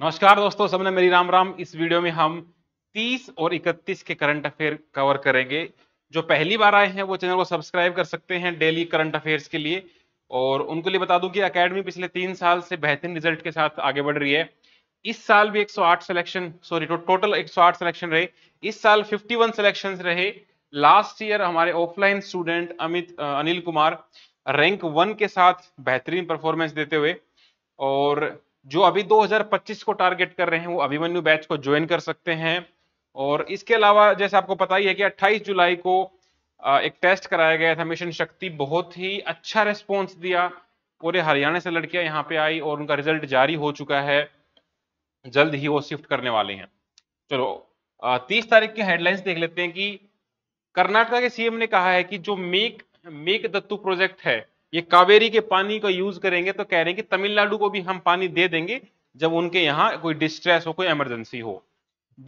नमस्कार दोस्तों सबने मेरी राम राम इस वीडियो में हम 30 और 31 के करंट अफेयर कवर करेंगे जो पहली बार आए हैं वो चैनल को सब्सक्राइब कर सकते हैं डेली करंट अफेयर्स के लिए और उनके लिए बता दूं कि अकेडमी पिछले तीन साल से बेहतरीन रिजल्ट के साथ आगे बढ़ रही है इस साल भी 108 सिलेक्शन सॉरी टोटल एक सिलेक्शन रहे इस साल वन सिलेक्शन रहे लास्ट ईयर हमारे offline student Amit Anil Kumar rank one के साथ बेहतरीन परफॉर्मेंस देते हुए और जो अभी 2025 को टारगेट कर रहे हैं वो अभिमन्यु बैच को ज्वाइन कर सकते हैं और इसके अलावा जैसे आपको पता ही है कि 28 जुलाई को एक टेस्ट कराया गया था मिशन शक्ति बहुत ही अच्छा रेस्पॉन्स दिया पूरे हरियाणा से लड़कियां यहाँ पे आई और उनका रिजल्ट जारी हो चुका है जल्द ही वो शिफ्ट करने वाले हैं चलो तीस तारीख की हेडलाइंस देख लेते हैं कि कर्नाटका के सीएम ने कहा है कि जो मेक मेक दत्तू प्रोजेक्ट है ये कावेरी के पानी का यूज करेंगे तो कह रहे हैं कि तमिलनाडु को भी हम पानी दे देंगे जब उनके यहाँ कोई डिस्ट्रेस हो कोई इमरजेंसी हो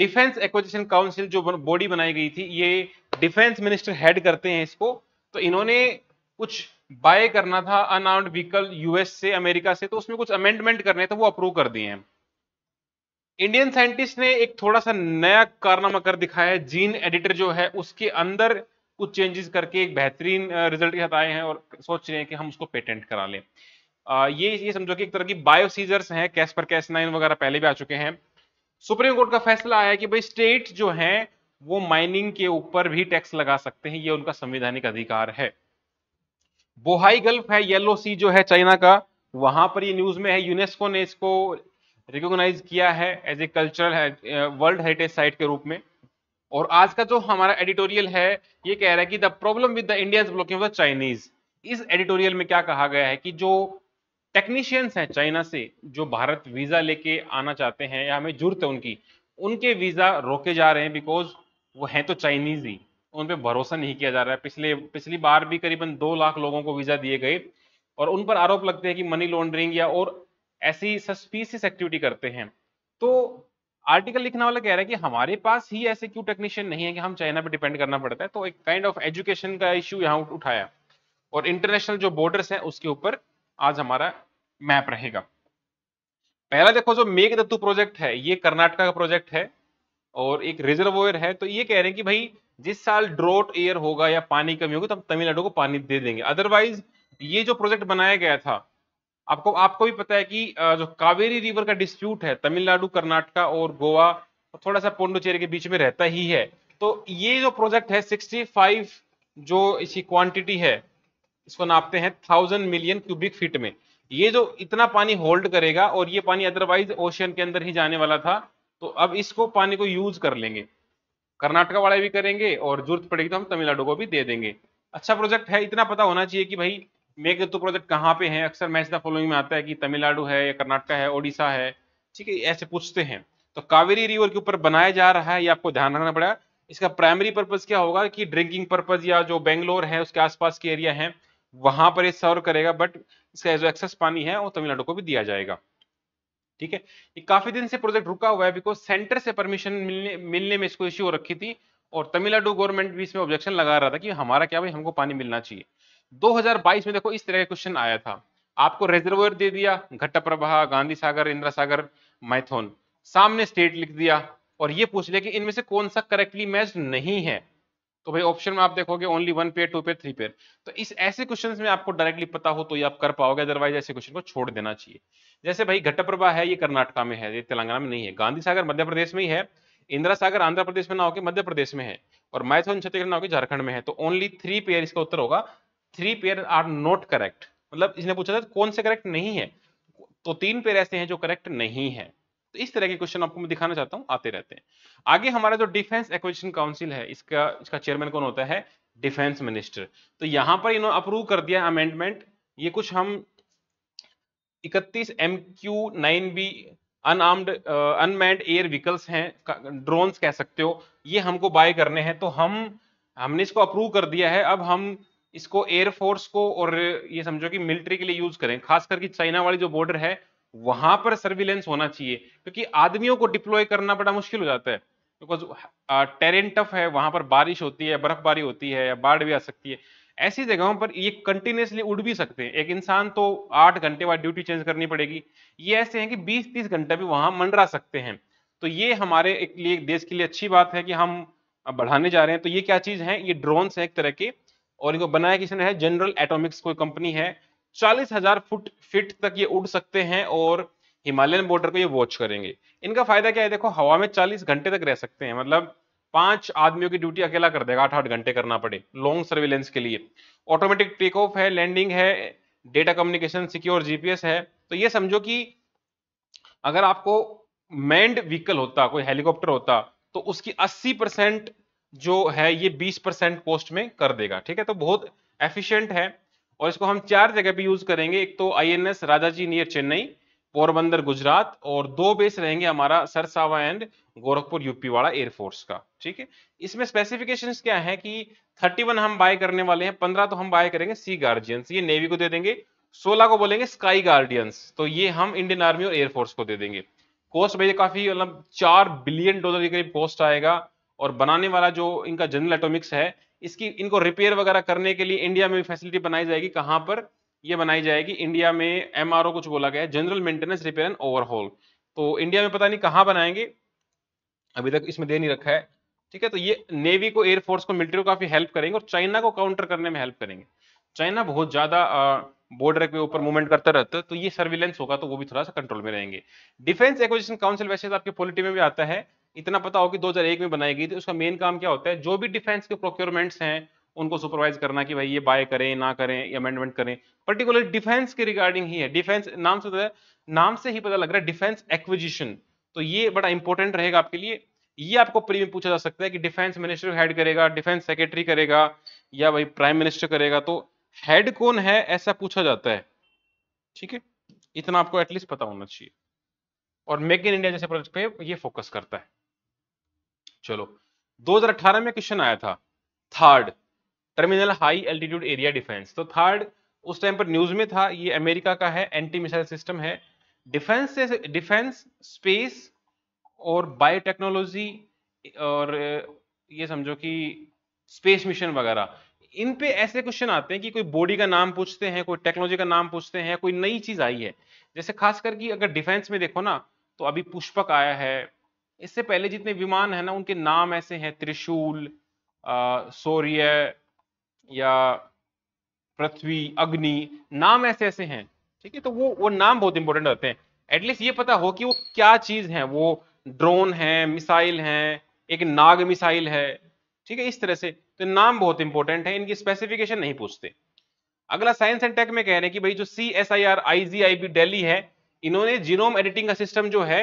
डिफेंस एक्विजिशन काउंसिल जो बॉडी बनाई गई थी ये डिफेंस मिनिस्टर हेड करते हैं इसको तो इन्होंने कुछ बाय करना था अनआर्म्ड व्हीकल यूएस से अमेरिका से तो उसमें कुछ अमेंडमेंट करने थे तो वो अप्रूव कर दिए हैं इंडियन साइंटिस्ट ने एक थोड़ा सा नया कारनामा कर दिखाया है जीन एडिटर जो है उसके अंदर कुछ चेंजेस करके एक बेहतरीन रिजल्ट के साथ आए हैं और सोच रहे हैं कि हम उसको पेटेंट करा लें ये ये समझो कि एक तरह की बायोसीजर्स हैं कैस पर कैस नाइन वगैरह पहले भी आ चुके हैं सुप्रीम कोर्ट का फैसला आया कि भाई स्टेट जो है वो माइनिंग के ऊपर भी टैक्स लगा सकते हैं ये उनका संवैधानिक अधिकार है बोहाई गल्फ है येलो सी जो है चाइना का वहां पर ये न्यूज में है यूनेस्को ने इसको रिकॉग्नाइज किया है as a cultural world heritage site के रूप में और आज का जो हमारा एडिटोरियल है ये कह रहा है कि the problem with the Indian blocking the Chinese इस एडिटोरियल में क्या कहा गया है कि जो टेक्नीशियंस हैं चाइना से जो भारत वीजा लेके आना चाहते हैं या हमें जरूरत है उनकी उनके वीजा रोके जा रहे हैं बिकॉज वो हैं तो चाइनीज ही उन पर भरोसा नहीं किया जा रहा है पिछले पिछली बार भी करीबन दो लाख लोगों को वीजा दिए गए और उन पर आरोप लगते हैं कि मनी लॉन्ड्रिंग या और ऐसी सस्पीसियस एक्टिविटी करते हैं तो आर्टिकल लिखने वाला कह रहा है कि हमारे पास ही ऐसे क्यों टेक्नीशियन नहीं है कि हम चाइना पे डिपेंड करना पड़ता है तो एक काइंड ऑफ एजुकेशन का इश्यू यहाँ उठाया और इंटरनेशनल जो बॉर्डर्स है उसके ऊपर आज हमारा मैप रहेगा पहला देखो जो मेघ दत्तु प्रोजेक्ट है ये कर्नाटका का प्रोजेक्ट है और एक रिजर्वोयर है तो ये कह रहे हैं कि भाई जिस साल ड्रोट एयर होगा या पानी कमी होगी तब तो तमिलनाडु को पानी दे देंगे अदरवाइज ये जो प्रोजेक्ट बनाया गया था आपको आपको भी पता है कि जो कावेरी रिवर का डिस्प्यूट है तमिलनाडु कर्नाटका और गोवा थोड़ा सा पोंडुचेरी के बीच में रहता ही है तो ये जो प्रोजेक्ट है 65 जो इसकी क्वांटिटी है इसको नापते हैं थाउजेंड मिलियन क्यूबिक फीट में ये जो इतना पानी होल्ड करेगा और ये पानी अदरवाइज ओशियन के अंदर ही जाने वाला था तो अब इसको पानी को यूज कर लेंगे कर्नाटका वाले भी करेंगे और जरूरत पड़ेगी तो हम तमिलनाडु को भी दे देंगे अच्छा प्रोजेक्ट है इतना पता होना चाहिए कि भाई मेघदूतु तो प्रोजेक्ट कहाँ पे है अक्सर मैच द फॉलोइंग में आता है कि तमिलनाडु है या कर्नाटका है ओडिशा है ठीक है ऐसे पूछते हैं तो कावेरी रिवर के ऊपर बनाया जा रहा है ये आपको ध्यान रखना पड़ा इसका प्राइमरी पर्पज क्या होगा कि ड्रिंकिंग पर्पज या जो बेंगलोर है उसके आसपास के एरिया है वहां पर ये सर्व करेगा बट इसका जो एक्सेस पानी है वो तमिलनाडु को भी दिया जाएगा ठीक है ये काफी दिन से प्रोजेक्ट रुका हुआ है बिकॉज सेंटर से परमिशन मिलने मिलने में इसको इश्यू रखी थी और तमिलनाडु गवर्नमेंट भी इसमें ऑब्जेक्शन लगा रहा था कि हमारा क्या भाई हमको पानी मिलना चाहिए 2022 में देखो इस तरह का क्वेश्चन आया था आपको रेजर्वोयर दे दिया घट्टा प्रभा गांधी सागर इंदिरा सागर मैथोन सामने स्टेट लिख दिया और ये पूछ लिया कि इनमें से कौन सा करेक्टली मैच नहीं है तो भाई ऑप्शन में आप देखोगे only one pair two pair three pair तो इस ऐसे क्वेश्चन में आपको डायरेक्टली पता हो तो ये आप कर पाओगे अदरवाइज ऐसे क्वेश्चन को छोड़ देना चाहिए जैसे भाई प्रभा है ये कर्नाटका में है ये तेलंगाना में नहीं है गांधी सागर मध्य प्रदेश में ही है इंदिरा सागर आंध्र प्रदेश में ना होकर मध्य प्रदेश में है और मैथोन छत्तीसगढ़ ना होकर झारखंड में है तो ओनली थ्री पेयर इसका उत्तर होगा three pair are not correct मतलब इसने पूछा था कौन से करेक्ट नहीं है तो तीन पेयर ऐसे हैं जो करेक्ट नहीं है तो इस तरह के क्वेश्चन आपको मैं दिखाना चाहता हूँ आते रहते हैं आगे हमारा जो डिफेंस एक्विजिशन काउंसिल है इसका इसका चेयरमैन कौन होता है डिफेंस मिनिस्टर तो यहाँ पर इन्होंने अप्रूव कर दिया अमेंडमेंट ये कुछ हम 31 M Q nine B unarmed unmanned air vehicles हैं ड्रोन्स कह सकते हो ये हमको बाय करने हैं तो हम हमने इसको अप्रूव कर दिया है अब हम इसको एयरफोर्स को और ये समझो कि मिलिट्री के लिए यूज करें खास करके चाइना वाली जो बॉर्डर है वहां पर सर्विलेंस होना चाहिए क्योंकि आदमियों को डिप्लॉय करना बड़ा मुश्किल हो जाता है बिकॉज टेरेन टफ है वहां पर बारिश होती है बर्फबारी होती है या बाढ़ भी आ सकती है ऐसी जगहों पर ये कंटिन्यूसली उड़ भी सकते हैं एक इंसान तो आठ घंटे बाद ड्यूटी चेंज करनी पड़ेगी ये ऐसे हैं कि बीस तीस घंटा भी वहां मंडरा सकते हैं तो ये हमारे एक लिए देश के लिए अच्छी बात है कि हम बढ़ाने जा रहे हैं तो ये क्या चीज है ये ड्रोन्स है एक तरह के और इनको बनाया किसने है जनरल एटॉमिक्स कोई कंपनी है चालीस हजार फुट फिट तक ये उड़ सकते हैं और हिमालयन बॉर्डर को ये वॉच करेंगे इनका फायदा क्या है देखो हवा में चालीस घंटे तक रह सकते हैं मतलब पांच आदमियों की ड्यूटी अकेला कर देगा आठ आठ घंटे करना पड़े लॉन्ग सर्विलेंस के लिए ऑटोमेटिक टेक ऑफ है लैंडिंग है डेटा कम्युनिकेशन सिक्योर जीपीएस है तो ये समझो कि अगर आपको मैंड व्हीकल होता कोई हेलीकॉप्टर होता तो उसकी 80 परसेंट जो है ये 20 परसेंट पोस्ट में कर देगा ठीक है तो बहुत एफिशिएंट है और इसको हम चार जगह पे यूज करेंगे एक तो आईएनएस राजाजी नियर चेन्नई पोरबंदर गुजरात और दो बेस रहेंगे हमारा सरसावा एंड गोरखपुर यूपी वाला एयरफोर्स का ठीक है इसमें स्पेसिफिकेशंस क्या है कि 31 हम बाय करने वाले हैं 15 तो हम बाय करेंगे सी गार्जियंस ये नेवी को दे देंगे 16 को बोलेंगे स्काई गार्डियंस तो ये हम इंडियन आर्मी और एयरफोर्स को दे देंगे कोस्ट भैया काफी मतलब चार बिलियन डॉलर के करीब कोस्ट आएगा और बनाने वाला जो इनका जनरल एटोमिक्स है इसकी इनको रिपेयर वगैरह करने के लिए इंडिया में भी फैसिलिटी बनाई जाएगी कहाँ पर ये बनाई जाएगी इंडिया में एम कुछ बोला गया है general maintenance repair and overhaul तो इंडिया में पता नहीं कहाँ बनाएंगे अभी तक इसमें दे नहीं रखा है ठीक है तो ये नेवी को एयरफोर्स को मिलिट्री को काफी हेल्प करेंगे और चाइना को काउंटर करने में हेल्प करेंगे चाइना बहुत ज्यादा बॉर्डर के ऊपर मूवमेंट करता रहता है तो ये सर्विलेंस होगा तो वो भी थोड़ा सा कंट्रोल में रहेंगे डिफेंस एक्विजिशन काउंसिल वैसे तो आपके पॉलिटी में भी आता है इतना पता हो कि 2001 में बनाई गई थी उसका मेन काम क्या होता है जो भी डिफेंस के प्रोक्योरमेंट्स हैं उनको सुपरवाइज करना कि भाई ये बाय करें ना करें अमेंडमेंट करें पर्टिकुलर डिफेंस के रिगार्डिंग ही है डिफेंस नाम से पता नाम से ही पता लग रहा है डिफेंस एक्विजिशन तो ये बड़ा इंपॉर्टेंट रहेगा आपके लिए ये आपको प्री में पूछा जा सकता है कि डिफेंस मिनिस्टर हेड करेगा डिफेंस सेक्रेटरी करेगा या भाई प्राइम मिनिस्टर करेगा तो हेड कौन है ऐसा पूछा जाता है ठीक है इतना आपको एटलीस्ट पता होना चाहिए और मेक इन इंडिया जैसे प्रोजेक्ट पे ये फोकस करता है चलो 2018 में क्वेश्चन आया था third terminal high altitude area defence तो थर्ड उस टाइम पर न्यूज में था ये अमेरिका का है एंटी मिसाइल सिस्टम है डिफेंस से डिफेंस स्पेस और बायोटेक्नोलॉजी और ये समझो कि स्पेस मिशन वगैरह इन पे ऐसे क्वेश्चन आते हैं कि कोई बॉडी का नाम पूछते हैं कोई टेक्नोलॉजी का नाम पूछते हैं कोई नई चीज आई है जैसे खास करके अगर डिफेंस में देखो ना तो अभी पुष्पक आया है इससे पहले जितने विमान है ना उनके नाम ऐसे हैं त्रिशूल सूर्य या पृथ्वी अग्नि नाम ऐसे ऐसे हैं ठीक है तो वो वो नाम बहुत इंपॉर्टेंट रहते हैं एटलीस्ट ये पता हो कि वो क्या चीज है वो ड्रोन है मिसाइल है एक नाग मिसाइल है ठीक है इस तरह से तो नाम बहुत इंपॉर्टेंट है इनकी स्पेसिफिकेशन नहीं पूछते अगला साइंस एंड टेक में कह रहे हैं कि भाई जो C S I R I G I B Delhi है इन्होंने जीनोम एडिटिंग का सिस्टम जो है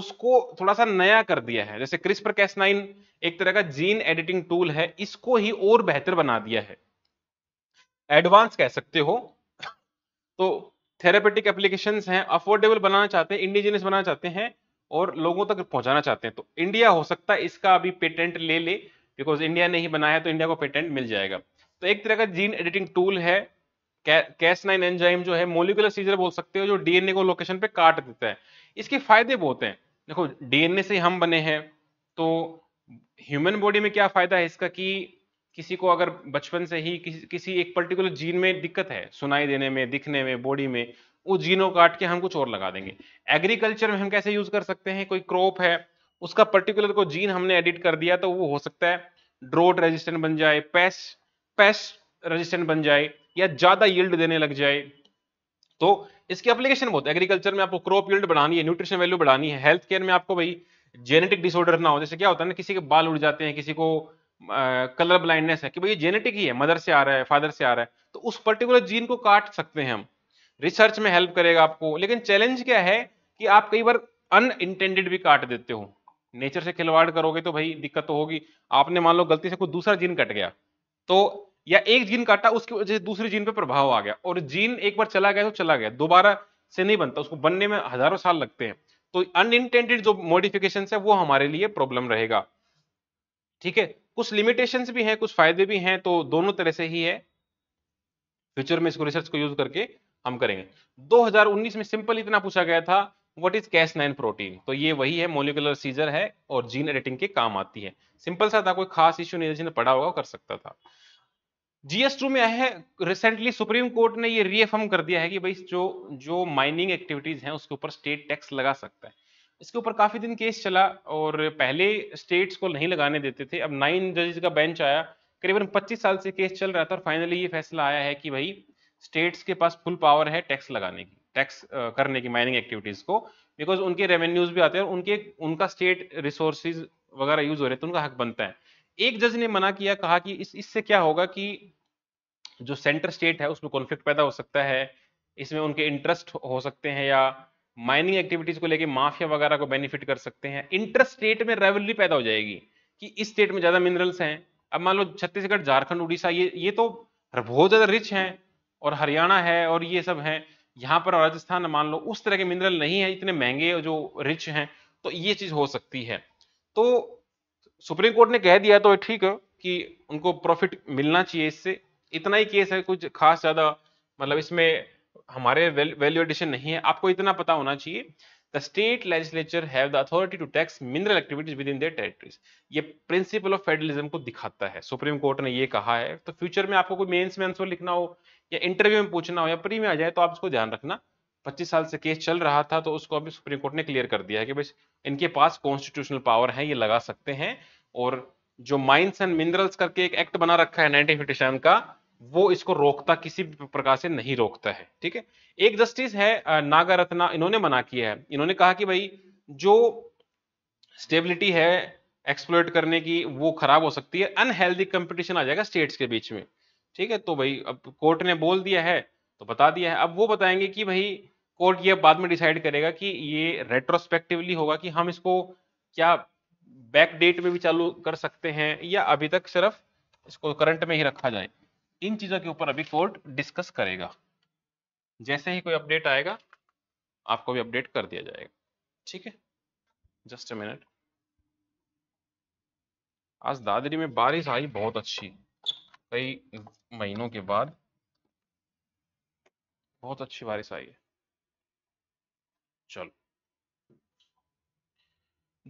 उसको थोड़ा सा नया कर दिया है जैसे क्रिस्पर कैसनाइन एक तरह का जीन एडिटिंग टूल है इसको ही और बेहतर बना दिया है एडवांस कह सकते हो तो थेरेपेटिक एप्लीकेशन हैं अफोर्डेबल बनाना चाहते हैं इंडिजिनियस बनाना चाहते हैं और लोगों तक पहुंचाना चाहते हैं तो इंडिया हो सकता है इसका अभी पेटेंट ले ले बिकॉज इंडिया ने ही बनाया तो इंडिया को पेटेंट मिल जाएगा तो एक तरह का जीन एडिटिंग टूल है कैस नाइन एंजाइम जो है मोलिकुलर सीजर बोल सकते हो जो डीएनए को लोकेशन पे काट देता है इसके फायदे बहुत हैं देखो डीएनए से हम बने हैं तो ह्यूमन बॉडी में क्या फायदा है इसका कि किसी को अगर बचपन से ही किसी किसी एक पर्टिकुलर जीन में दिक्कत है सुनाई देने में दिखने में बॉडी में वो जीनों काट के हम कुछ और लगा देंगे एग्रीकल्चर में हम कैसे यूज कर सकते हैं कोई क्रॉप है उसका पर्टिकुलर को जीन हमने एडिट कर दिया तो वो हो सकता है ड्रोट रेजिस्टेंट बन जाए पैस पैस रेजिस्टेंट बन जाए या ज्यादा यील्ड देने लग जाए तो इसकी एप्लीकेशन बहुत है एग्रीकल्चर में आपको क्रॉप यूल्ड बढ़ानी है न्यूट्रिशन वैल्यू बढ़ानी है हेल्थ केयर में आपको भाई जेनेटिक डिसऑर्डर ना हो जैसे क्या होता है ना किसी के बाल उड़ जाते हैं किसी को कलर ब्लाइंडनेस है कि भाई ये जेनेटिक ही है मदर से आ रहा है फादर से आ रहा है तो उस पर्टिकुलर जीन को काट सकते हैं हम रिसर्च में हेल्प करेगा आपको लेकिन चैलेंज क्या है कि आप कई बार अनइंटेंडेड भी काट देते हो नेचर से खिलवाड़ करोगे तो भाई दिक्कत तो होगी आपने मान लो गलती से कोई दूसरा जीन कट गया तो या एक जीन काटा उसकी वजह से दूसरे जीन पे प्रभाव आ गया और जीन एक बार चला गया तो चला गया दोबारा से नहीं बनता उसको बनने में हजारों साल लगते हैं तो अनइंटेंडेड जो मॉडिफिकेशन है वो हमारे लिए प्रॉब्लम रहेगा ठीक है कुछ लिमिटेशन भी हैं कुछ फायदे भी हैं तो दोनों तरह से ही है फ्यूचर में इसको रिसर्च को यूज करके हम करेंगे 2019 में सिंपल इतना पूछा गया था what is Cas nine protein तो ये वही है मोलिकुलर सीजर है और जीन एडिटिंग के काम आती है सिंपल सा था कोई खास इश्यू नहीं जिसने पढ़ा होगा कर सकता था जीएस टू में है रिसेंटली सुप्रीम कोर्ट ने ये रीएफर्म कर दिया है कि भाई जो जो माइनिंग एक्टिविटीज हैं उसके ऊपर स्टेट टैक्स लगा सकता है इसके ऊपर काफी दिन केस चला और पहले स्टेट्स को नहीं लगाने देते थे अब नाइन जजेस का बेंच आया करीबन 25 साल से केस चल रहा था और फाइनली ये फैसला आया है कि भाई स्टेट्स के पास फुल पावर है टैक्स लगाने की टैक्स करने की माइनिंग एक्टिविटीज को बिकॉज उनके रेवेन्यूज भी आते हैं और उनके उनका स्टेट रिसोर्सेज वगैरह यूज हो रहे थे तो उनका हक बनता है एक जज ने मना किया कहा कि इस इससे क्या होगा कि जो सेंटर स्टेट है उसमें कॉन्फ्लिक्ट पैदा हो सकता है इसमें उनके इंटरेस्ट हो सकते हैं या माइनिंग एक्टिविटीज को लेके माफिया वगैरह को बेनिफिट कर सकते हैं इंटरेस्ट स्टेट में रेवलरी पैदा हो जाएगी कि इस स्टेट में ज्यादा मिनरल्स हैं अब मान लो छत्तीसगढ़ झारखंड उड़ीसा ये ये तो बहुत ज्यादा रिच हैं और हरियाणा है और ये सब है यहाँ पर राजस्थान मान लो उस तरह के मिनरल नहीं है इतने महंगे जो रिच हैं तो ये चीज हो सकती है तो सुप्रीम कोर्ट ने कह दिया तो ठीक है कि उनको प्रॉफिट मिलना चाहिए इससे इतना ही केस है कुछ खास ज्यादा मतलब इसमें हमारे वैल्यू एडिशन नहीं है आपको इतना पता होना चाहिए द स्टेट लेजिस्लेचर है authority to tax mineral activities with in their territories ये प्रिंसिपल ऑफ फेडरलिज्म को दिखाता है सुप्रीम कोर्ट ने ये कहा है तो फ्यूचर में आपको कोई मेंस में आंसर लिखना हो या इंटरव्यू में पूछना हो या प्री में आ जाए तो आप इसको ध्यान रखना 25 साल से केस चल रहा था तो उसको अभी सुप्रीम कोर्ट ने क्लियर कर दिया है कि भाई इनके पास कॉन्स्टिट्यूशनल पावर है ये लगा सकते हैं और जो माइंस एंड मिनरल्स करके एक एक्ट बना रखा है 1957 का वो इसको रोकता किसी भी प्रकार से नहीं रोकता है ठीक है एक जस्टिस है नागारत्ना इन्होंने मना किया है इन्होंने कहा कि भाई जो स्टेबिलिटी है एक्सप्लोर्ट करने की वो खराब हो सकती है अनहेल्दी कंपटीशन आ जाएगा स्टेट्स के बीच में ठीक है तो भाई अब कोर्ट ने बोल दिया है तो बता दिया है अब वो बताएंगे कि भाई कोर्ट ये बाद में डिसाइड करेगा कि ये रेट्रोस्पेक्टिवली होगा कि हम इसको क्या बैक डेट में भी चालू कर सकते हैं या अभी तक सिर्फ इसको करंट में ही रखा जाए इन चीजों के ऊपर अभी कोर्ट डिस्कस करेगा जैसे ही कोई अपडेट आएगा आपको भी अपडेट कर दिया जाएगा ठीक है जस्ट अ मिनट आज दादरी में बारिश आई बहुत अच्छी कई महीनों के बाद बहुत अच्छी बारिश आई है चलो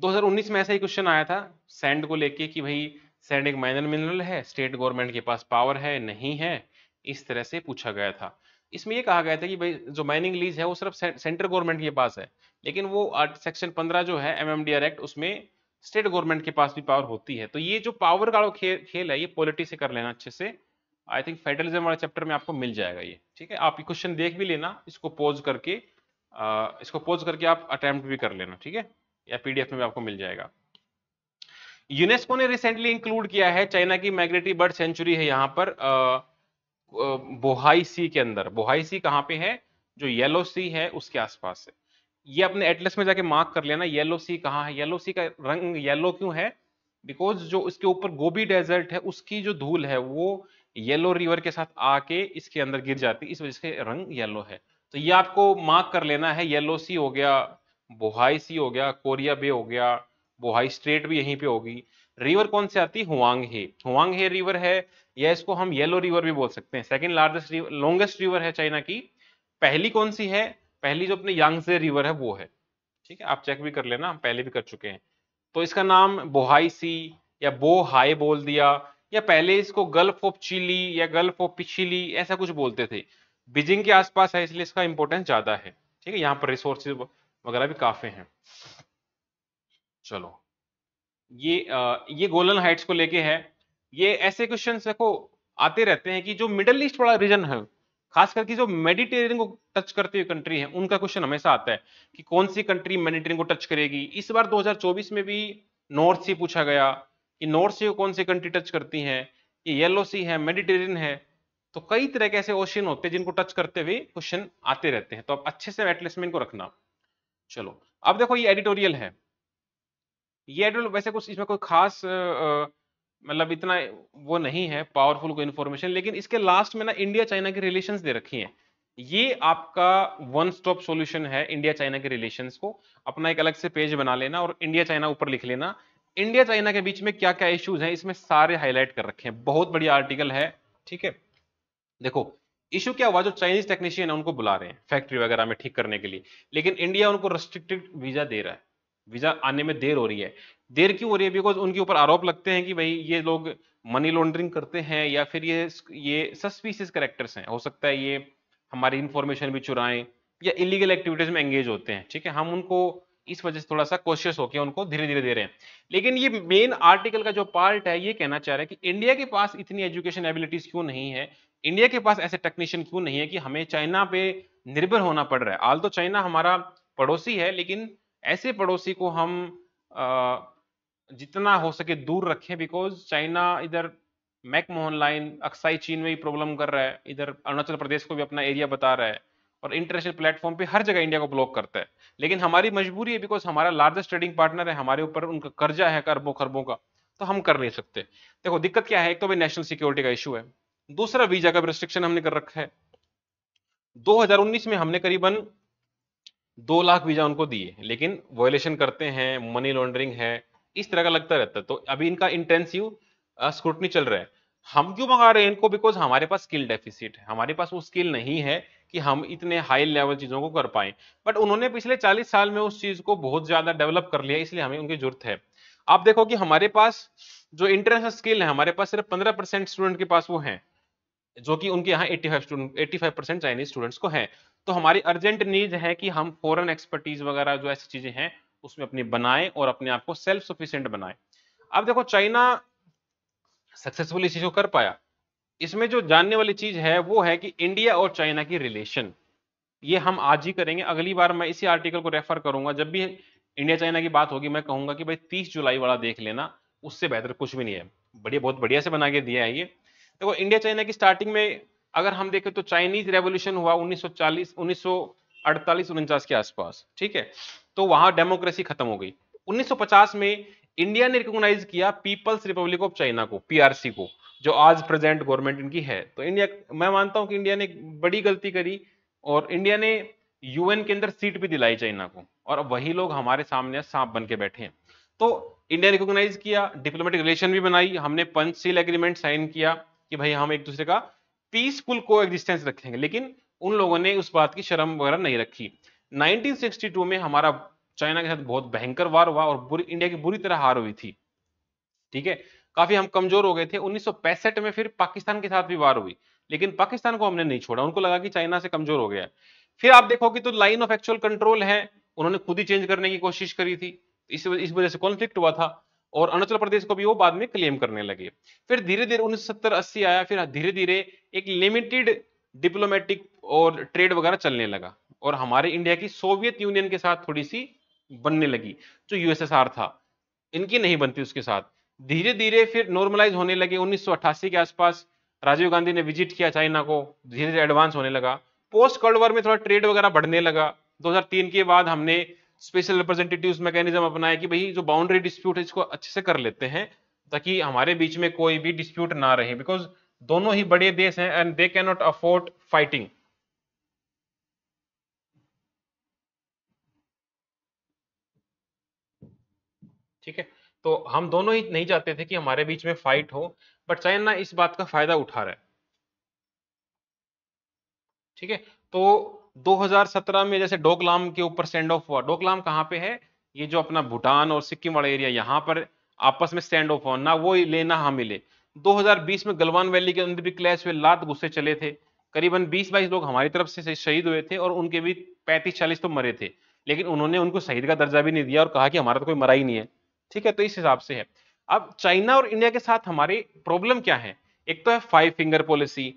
2019 में ऐसा ही क्वेश्चन आया था सैंड को लेके कि भाई सैंड एक माइनर मिनरल है स्टेट गवर्नमेंट के पास पावर है नहीं है इस तरह से पूछा गया था इसमें ये कहा गया था कि भाई जो माइनिंग लीज है वो सिर्फ सेंट्रल गवर्नमेंट के पास है लेकिन वो सेक्शन 15 जो है एम एक्ट उसमें स्टेट गवर्नमेंट के पास भी पावर होती है तो ये जो पावर का खे, खेल है ये पॉलिटी से कर लेना अच्छे से आई थिंक फेडरलिज्म वाले चैप्टर में आपको मिल जाएगा ये ठीक है आप ये क्वेश्चन देख भी लेना इसको पोज करके आ, इसको पोज करके आप अटेम्प्ट भी कर लेना ठीक है या पीडीएफ में भी आपको मिल जाएगा यूनेस्को ने रिसेंटली इंक्लूड किया है चाइना की माइग्रेटरी बर्ड सेंचुरी है यहाँ पर बोहाई सी के अंदर बोहाई सी कहाँ पे है जो येलो सी है उसके आसपास है ये अपने एटलस में जाके मार्क कर लेना येलो सी कहाँ है येलो सी का रंग येलो क्यों है बिकॉज जो इसके ऊपर गोबी डेजर्ट है उसकी जो धूल है वो येलो रिवर के साथ आके इसके अंदर गिर जाती है इस वजह से रंग येलो है तो ये आपको मार्क कर लेना है येलो सी हो गया बोहाई सी हो गया कोरिया बे हो गया बोहाई स्ट्रेट भी यहीं पे होगी रिवर कौन से आती है Huang He Huang He river है या इसको हम येलो रिवर भी बोल सकते हैं second largest river longest river है चाइना की पहली कौन सी है पहली जो अपने यांगजे रिवर है वो है ठीक है आप चेक भी कर लेना हम पहले भी कर चुके हैं तो इसका नाम बोहाई सी या बो हाई बोल दिया या पहले इसको गल्फ ऑफ चिली या गल्फ ऑफ पिछली ऐसा कुछ बोलते थे बीजिंग के आसपास है इसलिए इसका इंपॉर्टेंस ज्यादा है ठीक है यहाँ पर रिसोर्सेज वगैरह भी काफ़ी हैं चलो ये आ, ये गोलन हाइट्स को लेके है ये ऐसे क्वेश्चन देखो आते रहते हैं कि जो मिडल ईस्ट वाला रीजन है खास करके जो मेडिटेरियन को टच करती हुई कंट्री है उनका क्वेश्चन हमेशा आता है कि कौन सी कंट्री मेडिटेरियन को टच करेगी इस बार 2024 में भी नॉर्थ सी पूछा गया कि नॉर्थ सी को कौन सी कंट्री टच करती है ये येलो सी है मेडिटेरियन है तो कई तरह के ऐसे ओशियन होते हैं जिनको टच करते हुए क्वेश्चन आते रहते हैं तो आप अच्छे से एटलीस्ट में इनको रखना चलो अब देखो ये एडिटोरियल है ये एडिटोरियल वैसे कुछ इसमें कोई खास मतलब इतना वो नहीं है पावरफुल कोई इन्फॉर्मेशन लेकिन इसके लास्ट में ना इंडिया चाइना के रिलेशंस दे रखी हैं ये आपका वन स्टॉप सॉल्यूशन है इंडिया चाइना के रिलेशंस को अपना एक अलग से पेज बना लेना और इंडिया चाइना ऊपर लिख लेना इंडिया चाइना के बीच में क्या क्या इश्यूज हैं इसमें सारे हाईलाइट कर रखे हैं बहुत बढ़िया आर्टिकल है ठीक है देखो इशू क्या हुआ जो चाइनीज टेक्नीशियन है उनको बुला रहे हैं फैक्ट्री वगैरह में ठीक करने के लिए लेकिन इंडिया उनको रेस्ट्रिक्टेड वीजा दे रहा है वीजा आने में देर हो रही है देर क्यों हो रही है बिकॉज उनके ऊपर आरोप लगते हैं कि भाई ये लोग मनी लॉन्ड्रिंग करते हैं या फिर ये ये सस्पिशियस करेक्टर्स हैं हो सकता है ये हमारी इंफॉर्मेशन भी चुराएं या इलीगल एक्टिविटीज में एंगेज होते हैं ठीक है हम उनको इस वजह से थोड़ा सा कोशियस होकर उनको धीरे धीरे दे रहे हैं लेकिन ये मेन आर्टिकल का जो पार्ट है ये कहना चाह रहा है कि इंडिया के पास इतनी एजुकेशन एबिलिटीज क्यों नहीं है इंडिया के पास ऐसे टेक्नीशियन क्यों नहीं है कि हमें चाइना पे निर्भर होना पड़ रहा है आल तो चाइना हमारा पड़ोसी है लेकिन ऐसे पड़ोसी को हम आ, जितना हो सके दूर रखें बिकॉज चाइना इधर मैकमोहन लाइन अक्साई चीन में ही प्रॉब्लम कर रहा है इधर अरुणाचल प्रदेश को भी अपना एरिया बता रहा है और इंटरनेशनल प्लेटफॉर्म पे हर जगह इंडिया को ब्लॉक करता है लेकिन हमारी मजबूरी है बिकॉज हमारा लार्जेस्ट ट्रेडिंग पार्टनर है हमारे ऊपर उनका कर्जा है अरबों खरबों का तो हम कर नहीं सकते देखो दिक्कत क्या है एक तो भाई नेशनल सिक्योरिटी का इशू है दूसरा वीजा का रिस्ट्रिक्शन हमने कर रखा है 2019 में हमने करीबन दो लाख वीजा उनको दिए लेकिन वॉयलेशन करते हैं मनी लॉन्ड्रिंग है इस तरह का लगता रहता है तो अभी इनका इंटेंसिव स्क्रूटनी चल रहा है हम क्यों मंगा रहे हैं इनको बिकॉज हमारे पास स्किल डेफिसिट है हमारे पास वो स्किल नहीं है कि हम इतने हाई लेवल चीजों को कर पाए बट उन्होंने पिछले 40 साल में उस चीज को बहुत ज्यादा डेवलप कर लिया इसलिए हमें उनकी जरूरत है आप देखो कि हमारे पास जो इंटरनेशनल स्किल है हमारे पास सिर्फ पंद्रह परसेंट स्टूडेंट के पास वो है जो कि उनके यहाँ 85 स्टूडेंट 85 परसेंट चाइनीज स्टूडेंट्स को हैं तो हमारी अर्जेंट नीड है कि हम फॉरन एक्सपर्टीज वगैरह जो ऐसी चीजें हैं उसमें अपनी बनाएं और अपने आप को सेल्फ सफिशियंट बनाएं अब देखो चाइना सक्सेसफुल इस चीज को कर पाया इसमें जो जानने वाली चीज है वो है कि इंडिया और चाइना की रिलेशन ये हम आज ही करेंगे अगली बार मैं इसी आर्टिकल को रेफर करूंगा जब भी इंडिया चाइना की बात होगी मैं कहूंगा कि भाई तीस जुलाई वाला देख लेना उससे बेहतर कुछ भी नहीं है बढ़िया बहुत बढ़िया से बना के दिया है ये देखो इंडिया चाइना की स्टार्टिंग में अगर हम देखें तो चाइनीज रेवोल्यूशन हुआ 1940 1948 उनचास के आसपास ठीक है तो वहां डेमोक्रेसी खत्म हो गई 1950 में इंडिया ने रिकॉग्नाइज किया पीपल्स रिपब्लिक ऑफ चाइना को पीआरसी को जो आज प्रेजेंट गवर्नमेंट इनकी है तो इंडिया मैं मानता हूं कि इंडिया ने बड़ी गलती करी और इंडिया ने यूएन के अंदर सीट भी दिलाई चाइना को और वही लोग हमारे सामने सांप बन के बैठे हैं तो इंडिया ने रिकॉग्नाइज किया डिप्लोमेटिक रिलेशन भी बनाई हमने पंच सील एग्रीमेंट साइन किया कि भाई हम एक दूसरे का पीसफुल को एग्जिस्टेंस रखेंगे लेकिन उन लोगों ने उस बात की शर्म वगैरह नहीं रखी 1962 में हमारा चाइना के साथ बहुत भयंकर वार हुआ और बुरी इंडिया की बुरी तरह हार हुई थी ठीक है काफी हम कमजोर हो गए थे उन्नीस में फिर पाकिस्तान के साथ भी वार हुई लेकिन पाकिस्तान को हमने नहीं छोड़ा उनको लगा कि चाइना से कमजोर हो गया फिर आप देखोगे तो लाइन ऑफ एक्चुअल कंट्रोल है उन्होंने खुद ही चेंज करने की कोशिश करी थी इस इस वजह से कॉन्फ्लिक्ट हुआ था और अरुणाचल प्रदेश को भी वो बाद में क्लेम करने लगे फिर धीरे धीरे उन्नीस सत्तर अस्सी आया फिर धीरे धीरे एक लिमिटेड डिप्लोमेटिक और ट्रेड वगैरह चलने लगा और हमारे इंडिया की सोवियत यूनियन के साथ थोड़ी सी बनने लगी जो यूएसएसआर था इनकी नहीं बनती उसके साथ धीरे धीरे फिर नॉर्मलाइज होने लगे 1988 के आसपास राजीव गांधी ने विजिट किया चाइना को धीरे धीरे एडवांस होने लगा पोस्ट कोल्ड वॉर में थोड़ा ट्रेड वगैरह बढ़ने लगा 2003 के बाद हमने स्पेशल रिप्रेजेंटेटिव मैकेनिज्म अपनाया कि भाई जो बाउंड्री डिस्प्यूट है इसको अच्छे से कर लेते हैं ताकि हमारे बीच में कोई भी डिस्प्यूट ना रहे बिकॉज दोनों ही बड़े देश हैं and they can not afford fighting ठीक है तो हम दोनों ही नहीं चाहते थे कि हमारे बीच में फाइट हो बट चाइना इस बात का फायदा उठा रहा है ठीक है तो 2017 में जैसे डोकलाम के ऊपर स्टैंड ऑफ हुआ डोकलाम कहाँ पे है ये जो अपना भूटान और सिक्किम वाला एरिया यहाँ पर आपस में स्टैंड ऑफ हुआ ना वो लेना हाँ मिले 2020 में गलवान वैली के अंदर भी क्लैश हुए लात गुस्से चले थे करीबन 20 बाईस लोग हमारी तरफ से शहीद हुए थे और उनके भी पैंतीस चालीस तो मरे थे लेकिन उन्होंने उनको शहीद का दर्जा भी नहीं दिया और कहा कि हमारा तो कोई मरा ही नहीं है ठीक है तो इस हिसाब से है अब चाइना और इंडिया के साथ हमारी प्रॉब्लम क्या है एक तो है फाइव फिंगर पॉलिसी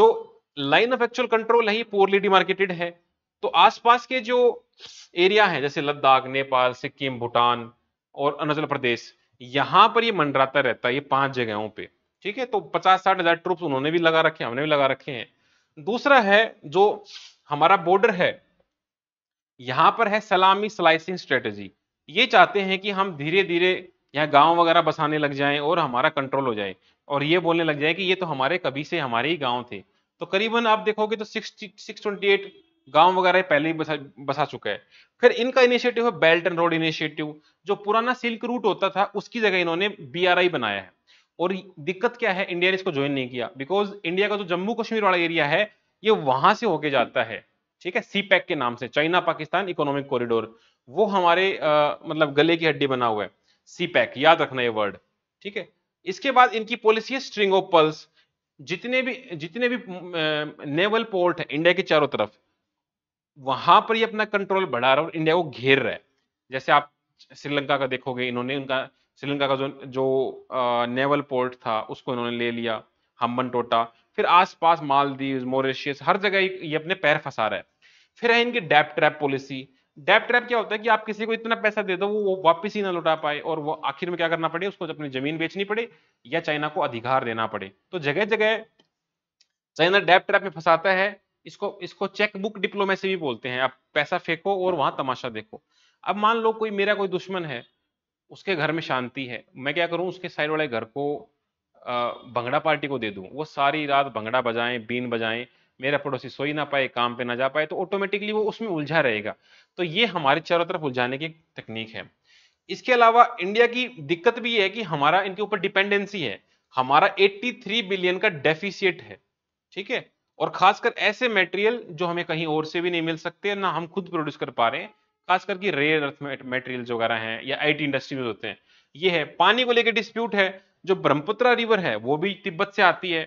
जो लाइन ऑफ एक्चुअल कंट्रोल है ही पोरली डिमार्केटेड है तो आसपास के जो एरिया है जैसे लद्दाख नेपाल सिक्किम भूटान और अरुणाचल प्रदेश यहां पर ये मंडराता रहता है ये पांच जगहों पे ठीक है तो पचास साठ हजार ट्रुप उन्होंने भी लगा रखे हमने भी लगा रखे हैं दूसरा है जो हमारा बॉर्डर है यहां पर है सलामी स्लाइसिंग स्ट्रेटेजी ये चाहते हैं कि हम धीरे धीरे यहाँ गांव वगैरह बसाने लग जाएं और हमारा कंट्रोल हो जाए और ये बोलने लग जाए कि ये तो हमारे कभी से हमारे ही गांव थे तो करीबन आप देखोगे तो सिक्स ट्वेंटी गांव वगैरह पहले ही बसा बसा चुका है फिर इनका इनिशिएटिव है बेल्ट एंड रोड इनिशिएटिव जो पुराना सिल्क रूट होता था उसकी जगह इन्होंने बीआरआई बनाया है और दिक्कत क्या है इंडिया ने इसको ज्वाइन नहीं किया बिकॉज इंडिया का जो जम्मू कश्मीर वाला एरिया है ये वहां से होके जाता है ठीक है सी पैक e के नाम से चाइना पाकिस्तान इकोनॉमिक कॉरिडोर वो हमारे आ, मतलब गले की हड्डी बना हुआ है सी e याद रखना ये वर्ड ठीक है इसके बाद इनकी पॉलिसी है स्ट्रिंग ऑफ पल्स जितने भी जितने भी नेवल पोर्ट है इंडिया के चारों तरफ वहां पर ये अपना कंट्रोल बढ़ा रहा है और इंडिया को घेर रहा है जैसे आप श्रीलंका का देखोगे इन्होंने उनका श्रीलंका का जो जो नेवल पोर्ट था उसको इन्होंने ले लिया हम्बन टोटा फिर आसपास मालदीव मॉरिशियस हर जगह ये अपने पैर फंसा रहा है फिर है इनकी debt trap policy debt trap क्या होता है कि आप किसी को इतना पैसा दे दो वो वापस ही ना लौटा पाए और वो आखिर में क्या करना पड़े उसको अपनी जमीन बेचनी पड़े या चाइना को अधिकार देना पड़े तो जगह जगह चाइना डेप ट्रैप में फंसाता है इसको इसको चेकबुक डिप्लोमेसी भी बोलते हैं आप पैसा फेंको और वहां तमाशा देखो अब मान लो कोई मेरा कोई दुश्मन है उसके घर में शांति है मैं क्या करूं उसके साइड वाले घर को भंगड़ा पार्टी को दे दूं वो सारी रात भंगड़ा बजाएं बीन बजाएं मेरा पड़ोसी सोई ना पाए काम पे ना जा पाए तो ऑटोमेटिकली वो उसमें उलझा रहेगा तो ये हमारे चारों तरफ उलझाने की तकनीक है इसके अलावा इंडिया की दिक्कत भी है कि हमारा इनके ऊपर डिपेंडेंसी है हमारा 83 बिलियन का डेफिसिट है ठीक है और खासकर ऐसे मटेरियल जो हमें कहीं और से भी नहीं मिल सकते ना हम खुद प्रोड्यूस कर पा रहे हैं खास करके रेयर अर्थ मेटेरियल वगैरह हैं या आईटी इंडस्ट्री में होते हैं ये है पानी को लेकर डिस्प्यूट है जो ब्रह्मपुत्रा रिवर है वो भी तिब्बत से आती है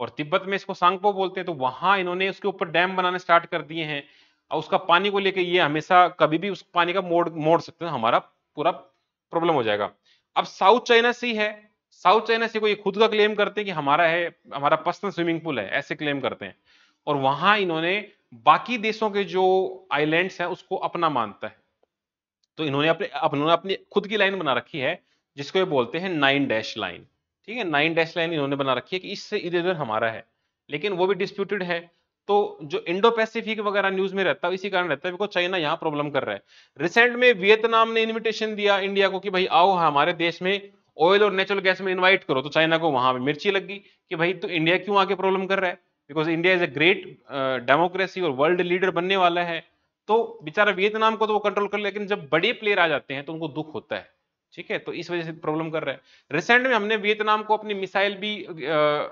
और तिब्बत में इसको सांगपो बोलते हैं तो वहां इन्होंने उसके ऊपर डैम बनाने स्टार्ट कर दिए हैं और उसका पानी को लेकर ये हमेशा कभी भी उस पानी का मोड़ मोड़ सकते हैं हमारा पूरा प्रॉब्लम हो जाएगा अब साउथ चाइना सी है साउथ चाइना सी को ये खुद का क्लेम करते हैं कि हमारा है हमारा पर्सनल स्विमिंग पूल है ऐसे क्लेम करते हैं और वहां इन्होंने बाकी देशों के जो आइलैंड्स हैं उसको अपना मानता है तो इन्होंने अपने अपनी खुद की लाइन बना रखी है जिसको ये बोलते हैं नाइन डैश लाइन ठीक है नाइन डैश लाइन इन्होंने बना रखी है कि इससे इधर उधर हमारा है लेकिन वो भी डिस्प्यूटेड है तो जो इंडो पैसिफिक वगैरह न्यूज में रहता है इसी कारण रहता है बिकॉज चाइना यहाँ प्रॉब्लम कर रहा है रिसेंट में वियतनाम ने इन्विटेशन दिया इंडिया को कि भाई आओ हमारे देश में ऑयल और नेचुरल गैस में इन्वाइट करो तो चाइना को वहां पर मिर्ची लग गई कि भाई तो इंडिया क्यों आगे प्रॉब्लम कर रहा है because India is a great democracy और वर्ल्ड लीडर बनने वाला है तो बेचारा वियतनाम को तो वो कंट्रोल कर लेकिन जब बड़े प्लेयर आ जाते हैं तो उनको दुख होता है ठीक है तो इस वजह से प्रॉब्लम कर रहा है रिसेंट में हमने वियतनाम को अपनी मिसाइल भी आ,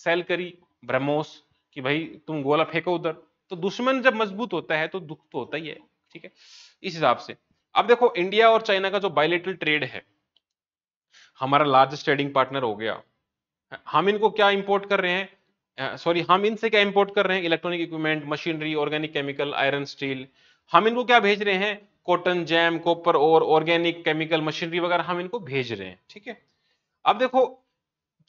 सेल करी ब्रह्मोस कि भाई तुम गोला फेंको उधर तो दुश्मन जब मजबूत होता है तो दुख तो होता ही है ठीक है इस हिसाब से अब देखो इंडिया और चाइना का जो बायोलिटल ट्रेड है हमारा लार्जेस्ट ट्रेडिंग पार्टनर हो गया हम इनको क्या इंपोर्ट कर रहे हैं सॉरी हम इनसे क्या इंपोर्ट कर रहे हैं electronic equipment machinery organic chemical iron steel हम इनको क्या भेज रहे हैं कॉटन जैम कॉपर और ऑर्गेनिक केमिकल मशीनरी वगैरह हम इनको भेज रहे हैं ठीक है अब देखो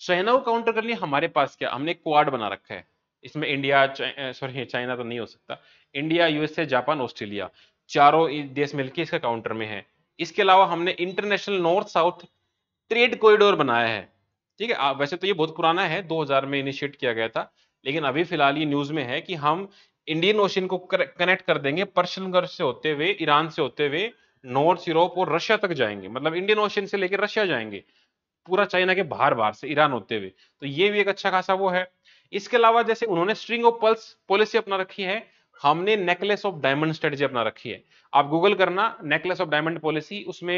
चाइना को काउंटर कर लिए हमारे पास क्या हमने क्वाड बना रखा है इसमें इंडिया सॉरी चाइना तो नहीं हो सकता इंडिया यूएसए जापान ऑस्ट्रेलिया चारों देश मिलकर इसका काउंटर में है इसके अलावा हमने international north south trade corridor बनाया है ठीक है वैसे तो ये बहुत पुराना है 2000 में इनिशिएट किया गया था लेकिन अभी फिलहाल ये न्यूज में है कि हम इंडियन ओशन को कनेक्ट कर देंगे पर्शियन गर्व से होते हुए ईरान से होते हुए नॉर्थ यूरोप और रशिया तक जाएंगे मतलब इंडियन ओशन से लेकर रशिया जाएंगे पूरा चाइना के बाहर बाहर से ईरान होते हुए तो ये भी एक अच्छा खासा वो है इसके अलावा जैसे उन्होंने स्ट्रिंग ऑफ पल्स पॉलिसी अपना रखी है हमने नेकलेस ऑफ डायमंड स्ट्रेटजी अपना रखी है आप गूगल करना नेकलेस ऑफ डायमंड पॉलिसी उसमें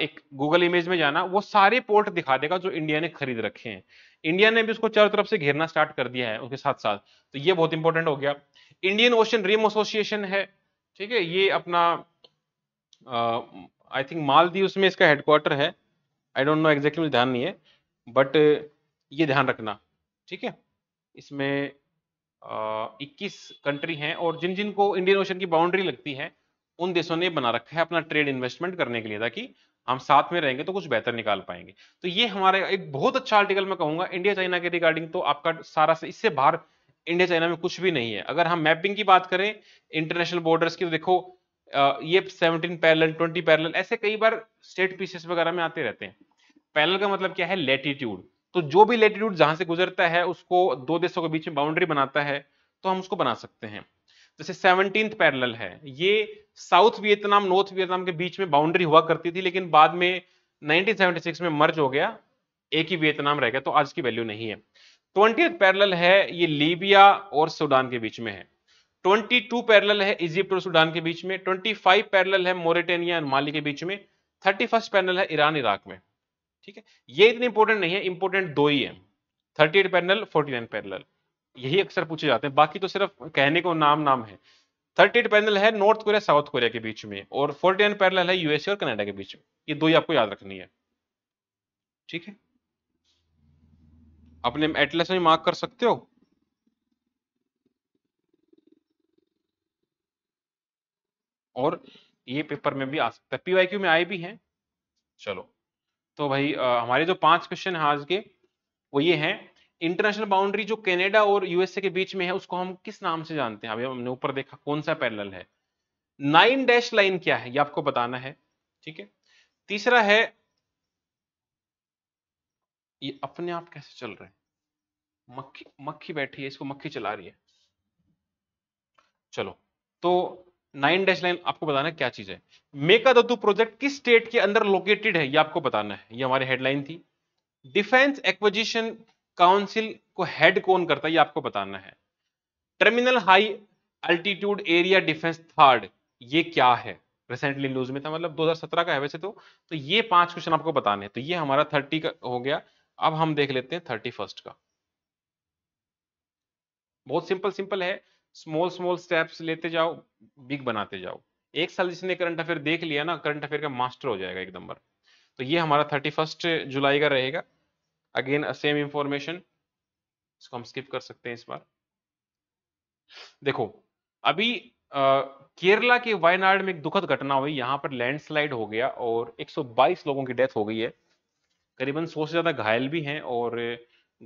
एक गूगल इमेज में जाना वो सारे पोर्ट दिखा देगा जो इंडिया ने खरीद रखे हैं इंडिया ने भी उसको चारों तरफ से घेरना स्टार्ट कर दिया है उसके साथ साथ तो ये बहुत इंपॉर्टेंट हो गया इंडियन ओशन रिम एसोसिएशन है ठीक है ये अपना आई थिंक मालदीव में इसका हेडक्वार्टर है आई डोंट नो एग्जैक्टली मुझे ध्यान नहीं है बट ये ध्यान रखना ठीक है इसमें इक्कीस कंट्री हैं और जिन जिन को इंडियन ओशन की बाउंड्री लगती है उन देशों ने बना रखा है अपना ट्रेड इन्वेस्टमेंट करने के लिए ताकि हम साथ में रहेंगे तो कुछ बेहतर निकाल पाएंगे तो ये हमारे एक बहुत अच्छा आर्टिकल मैं कहूंगा इंडिया चाइना के रिगार्डिंग तो आपका सारा से इससे बाहर इंडिया चाइना में कुछ भी नहीं है अगर हम मैपिंग की बात करें इंटरनेशनल बॉर्डर्स की तो देखो ये सेवनटीन पैरल ट्वेंटी पैरल ऐसे कई बार स्टेट पीसेस वगैरह में आते रहते हैं पैरल का मतलब क्या है लेटीट्यूड तो जो भी लेटीट्यूड जहां से गुजरता है उसको दो देशों के बीच में बाउंड्री बनाता है तो हम उसको बना सकते हैं जैसे सेवनटीन पैरल है ये साउथ वियतनाम नॉर्थ वियतनाम के बीच में बाउंड्री हुआ करती थी लेकिन बाद में 1976 में मर्ज हो गया एक ही वियतनाम रह गया तो आज की वैल्यू नहीं है ट्वेंटी पैरल है ये लीबिया और सूडान के बीच में है 22 पैरेलल है इजिप्ट और सूडान के बीच में 25 पैरेलल है मोरिटेनिया और माली के बीच में 31 पैरेलल है ईरान इराक में ठीक है ये इतनी इंपॉर्टेंट नहीं है इंपॉर्टेंट दो ही है 38 पैरेलल 49 पैरेलल यही अक्सर पूछे जाते हैं बाकी तो सिर्फ कहने को नाम नाम है 38 पैरेलल है नॉर्थ कोरिया साउथ कोरिया के बीच में और 49 पैरेलल है यूएसए और कनाडा के बीच में ये दो ही आपको याद रखनी है ठीक है अपने एटलस में मार्क कर सकते हो और ये पेपर में भी आ सकता है पीवाईक्यू में आए भी हैं चलो तो भाई आ, हमारे जो पांच क्वेश्चन हैं आज के वो ये हैं इंटरनेशनल बाउंड्री जो कनाडा और यूएसए के बीच में है उसको हम किस नाम से जानते हैं अभी हमने ऊपर देखा कौन सा पैरेलल है नाइन डैश लाइन क्या है ये आपको बताना है ठीक है तीसरा है ये अपने आप कैसे चल रहे हैं मक्खी मक्खी बैठी है इसको मक्खी चला रही है चलो तो नाइन डैश लाइन आपको बताना है क्या चीज है मेका दत्तू प्रोजेक्ट किस स्टेट के अंदर लोकेटेड है ये आपको बताना है ये हमारी हेडलाइन थी डिफेंस एक्विजिशन काउंसिल को हेड कौन करता है ये आपको बताना है terminal high altitude area defence third ये क्या है रिसेंटली न्यूज में था मतलब 2017 का है वैसे तो तो ये पांच क्वेश्चन आपको बताने हैं तो ये हमारा 30 का हो गया अब हम देख लेते हैं थर्टी फर्स्ट का बहुत सिंपल सिंपल है स्मॉल स्मॉल स्टेप्स लेते जाओ बिग बनाते जाओ एक साल जिसने करंट अफेयर देख लिया ना करंट अफेयर का मास्टर हो जाएगा एक नंबर तो ये हमारा थर्टी फर्स्ट जुलाई का रहेगा अगेन सेम इंफॉर्मेशन इसको हम स्किप कर सकते हैं इस बार देखो अभी आ, केरला के वायनाड में एक दुखद घटना हुई यहां पर लैंडस्लाइड हो गया और 122 लोगों की डेथ हो गई है करीबन सौ से ज़्यादा घायल भी हैं और